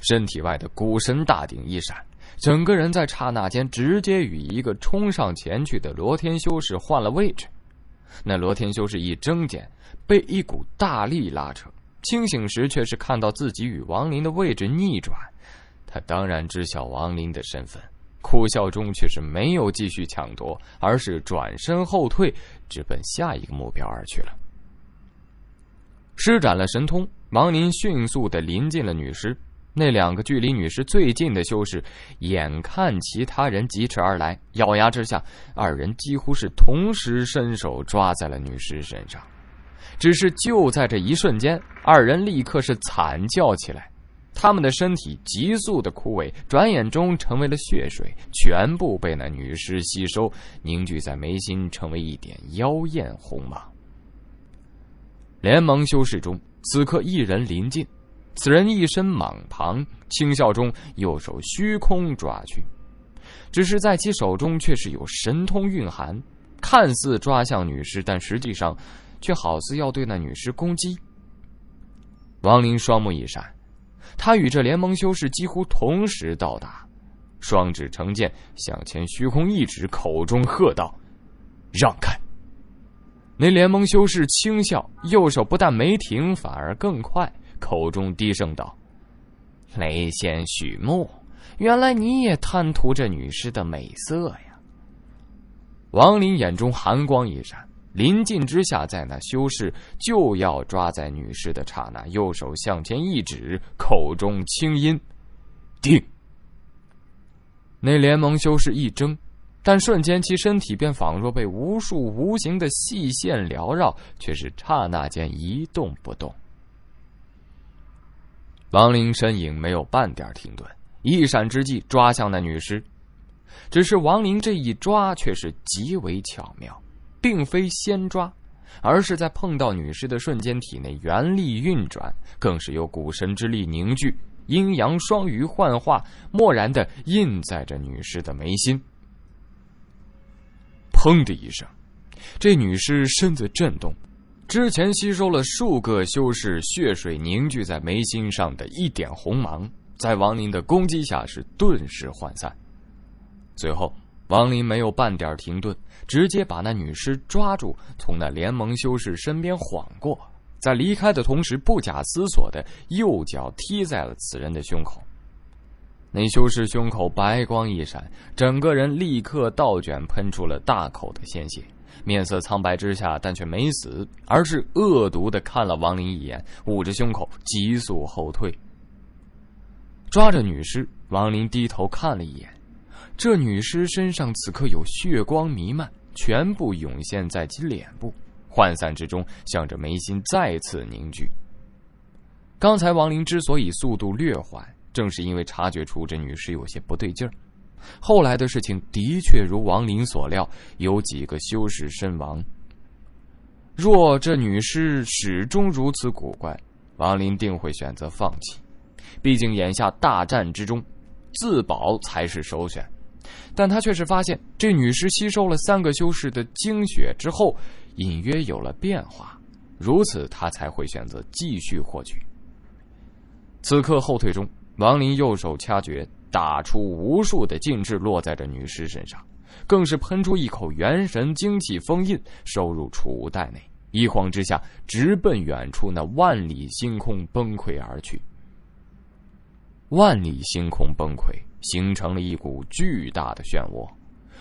身体外的古神大鼎一闪，整个人在刹那间直接与一个冲上前去的罗天修士换了位置。那罗天修是一睁眼，被一股大力拉扯，清醒时却是看到自己与王林的位置逆转。他当然知晓王林的身份，苦笑中却是没有继续抢夺，而是转身后退，直奔下一个目标而去了。施展了神通，王林迅速的临近了女尸。那两个距离女尸最近的修士，眼看其他人疾驰而来，咬牙之下，二人几乎是同时伸手抓在了女尸身上。只是就在这一瞬间，二人立刻是惨叫起来，他们的身体急速的枯萎，转眼中成为了血水，全部被那女尸吸收，凝聚在眉心，成为一点妖艳红芒。联盟修士中，此刻一人临近。此人一身蟒袍，轻笑中右手虚空抓去，只是在其手中却是有神通蕴含，看似抓向女尸，但实际上却好似要对那女尸攻击。王林双目一闪，他与这联盟修士几乎同时到达，双指成剑向前虚空一指，口中喝道：“让开！”那联盟修士轻笑，右手不但没停，反而更快。口中低声道：“雷仙许慕，原来你也贪图这女尸的美色呀！”王林眼中寒光一闪，临近之下，在那修士就要抓在女尸的刹那，右手向前一指，口中轻音：“定！”那联盟修士一怔，但瞬间其身体便仿若被无数无形的细线缭绕，却是刹那间一动不动。王林身影没有半点停顿，一闪之际抓向那女尸。只是王林这一抓却是极为巧妙，并非先抓，而是在碰到女尸的瞬间，体内元力运转，更是由古神之力凝聚，阴阳双鱼幻化，蓦然的印在这女尸的眉心。砰的一声，这女尸身子震动。之前吸收了数个修士血水凝聚在眉心上的一点红芒，在王林的攻击下是顿时涣散。最后，王林没有半点停顿，直接把那女尸抓住，从那联盟修士身边晃过，在离开的同时不假思索的右脚踢在了此人的胸口。那修士胸口白光一闪，整个人立刻倒卷，喷出了大口的鲜血。面色苍白之下，但却没死，而是恶毒的看了王林一眼，捂着胸口急速后退，抓着女尸。王林低头看了一眼，这女尸身上此刻有血光弥漫，全部涌现在其脸部，涣散之中，向着眉心再次凝聚。刚才王林之所以速度略缓，正是因为察觉出这女尸有些不对劲儿。后来的事情的确如王林所料，有几个修士身亡。若这女尸始终如此古怪，王林定会选择放弃。毕竟眼下大战之中，自保才是首选。但他却是发现，这女尸吸收了三个修士的精血之后，隐约有了变化。如此，他才会选择继续获取。此刻后退中，王林右手掐诀。打出无数的禁制落在这女尸身上，更是喷出一口元神精气封印，收入储物袋内。一晃之下，直奔远处那万里星空崩溃而去。万里星空崩溃，形成了一股巨大的漩涡。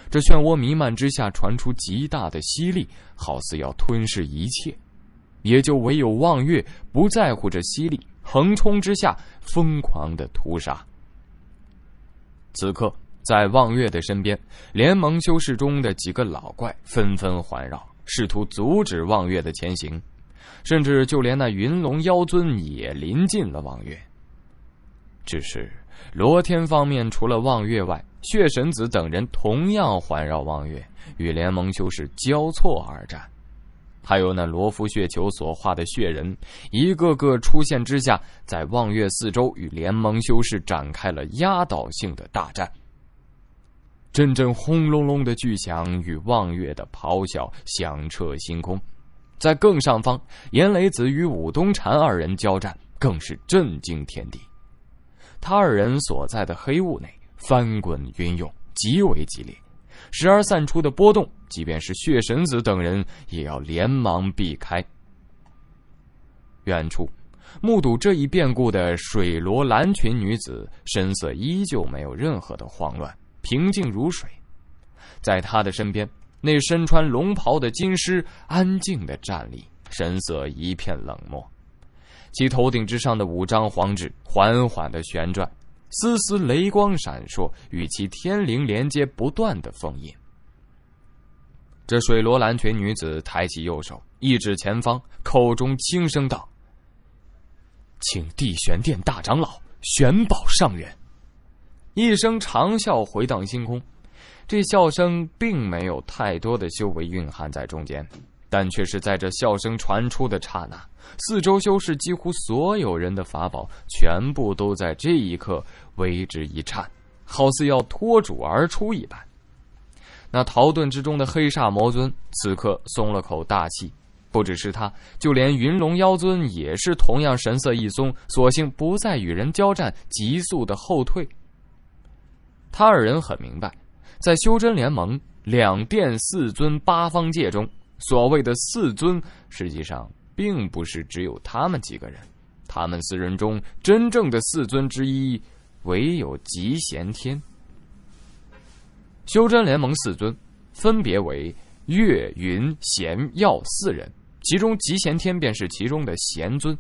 这漩涡弥漫之下，传出极大的吸力，好似要吞噬一切。也就唯有望月不在乎这吸力，横冲之下，疯狂的屠杀。此刻，在望月的身边，联盟修士中的几个老怪纷纷环绕，试图阻止望月的前行，甚至就连那云龙妖尊也临近了望月。只是罗天方面除了望月外，血神子等人同样环绕望月，与联盟修士交错而战。还有那罗浮血球所化的血人，一个个出现之下，在望月四周与联盟修士展开了压倒性的大战。阵阵轰隆隆的巨响与望月的咆哮响彻星空，在更上方，严雷子与武东禅二人交战，更是震惊天地。他二人所在的黑雾内翻滚云涌，极为激烈。时而散出的波动，即便是血神子等人，也要连忙避开。远处，目睹这一变故的水罗蓝裙女子，神色依旧没有任何的慌乱，平静如水。在她的身边，那身穿龙袍的金狮安静的站立，神色一片冷漠。其头顶之上的五张黄纸缓缓的旋转。丝丝雷光闪烁，与其天灵连接不断的封印。这水罗蓝裙女子抬起右手，一指前方，口中轻声道：“请地玄殿大长老玄宝上人！”一声长啸回荡星空，这笑声并没有太多的修为蕴含在中间。但却是在这笑声传出的刹那，四周修士几乎所有人的法宝全部都在这一刻为之一颤，好似要脱主而出一般。那逃遁之中的黑煞魔尊此刻松了口大气，不只是他，就连云龙妖尊也是同样神色一松，索性不再与人交战，急速的后退。他二人很明白，在修真联盟两殿四尊八方界中。所谓的四尊，实际上并不是只有他们几个人。他们四人中真正的四尊之一，唯有吉贤天。修真联盟四尊，分别为岳云贤耀四人，其中吉贤天便是其中的贤尊。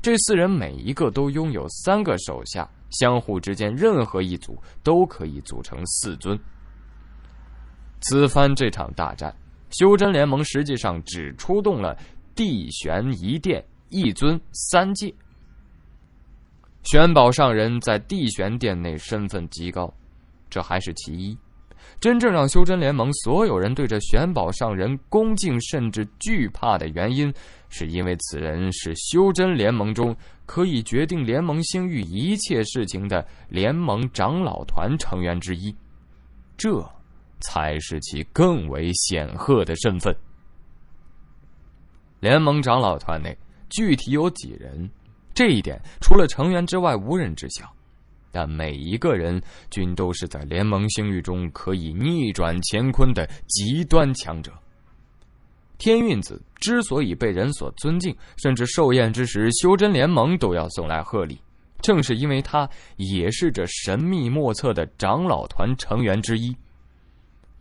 这四人每一个都拥有三个手下，相互之间任何一组都可以组成四尊。此番这场大战。修真联盟实际上只出动了地玄一殿一尊三界，玄宝上人在地玄殿内身份极高，这还是其一。真正让修真联盟所有人对这玄宝上人恭敬甚至惧怕的原因，是因为此人是修真联盟中可以决定联盟星域一切事情的联盟长老团成员之一。这。才是其更为显赫的身份。联盟长老团内具体有几人，这一点除了成员之外无人知晓。但每一个人均都是在联盟星域中可以逆转乾坤的极端强者。天运子之所以被人所尊敬，甚至寿宴之时修真联盟都要送来贺礼，正是因为他也是这神秘莫测的长老团成员之一。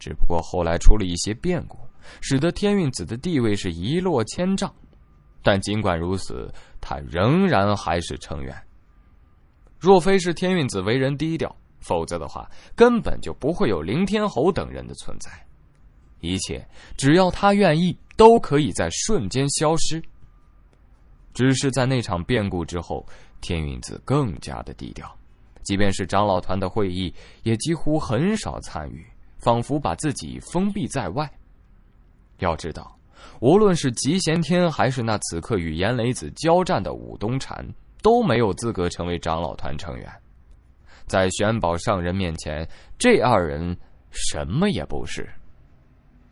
只不过后来出了一些变故，使得天运子的地位是一落千丈。但尽管如此，他仍然还是成员。若非是天运子为人低调，否则的话，根本就不会有凌天侯等人的存在。一切，只要他愿意，都可以在瞬间消失。只是在那场变故之后，天运子更加的低调，即便是长老团的会议，也几乎很少参与。仿佛把自己封闭在外。要知道，无论是吉贤天，还是那此刻与严雷子交战的武东禅，都没有资格成为长老团成员。在玄宝上人面前，这二人什么也不是。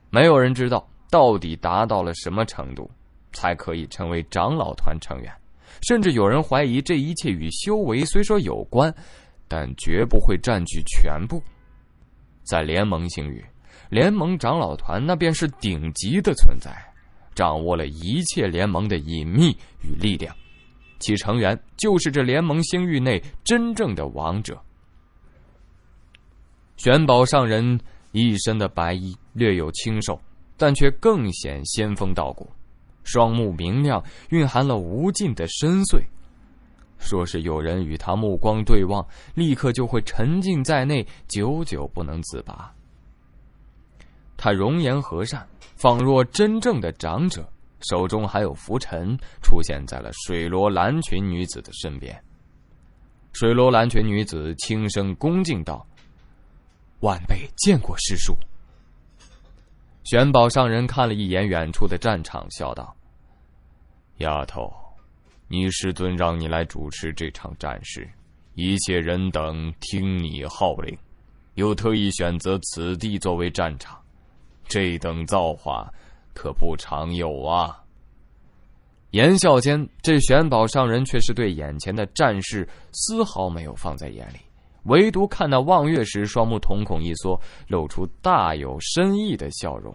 没有人知道到底达到了什么程度，才可以成为长老团成员。甚至有人怀疑，这一切与修为虽说有关，但绝不会占据全部。在联盟星域，联盟长老团那便是顶级的存在，掌握了一切联盟的隐秘与力量，其成员就是这联盟星域内真正的王者。玄宝上人一身的白衣略有清瘦，但却更显仙风道骨，双目明亮，蕴含了无尽的深邃。说是有人与他目光对望，立刻就会沉浸在内，久久不能自拔。他容颜和善，仿若真正的长者，手中还有拂尘，出现在了水罗蓝裙女子的身边。水罗蓝裙女子轻声恭敬道：“晚辈见过师叔。”玄宝上人看了一眼远处的战场，笑道：“丫头。”你师尊让你来主持这场战事，一切人等听你号令，又特意选择此地作为战场，这等造化，可不常有啊。言笑间，这玄宝上人却是对眼前的战事丝毫没有放在眼里，唯独看到望月时，双目瞳孔一缩，露出大有深意的笑容。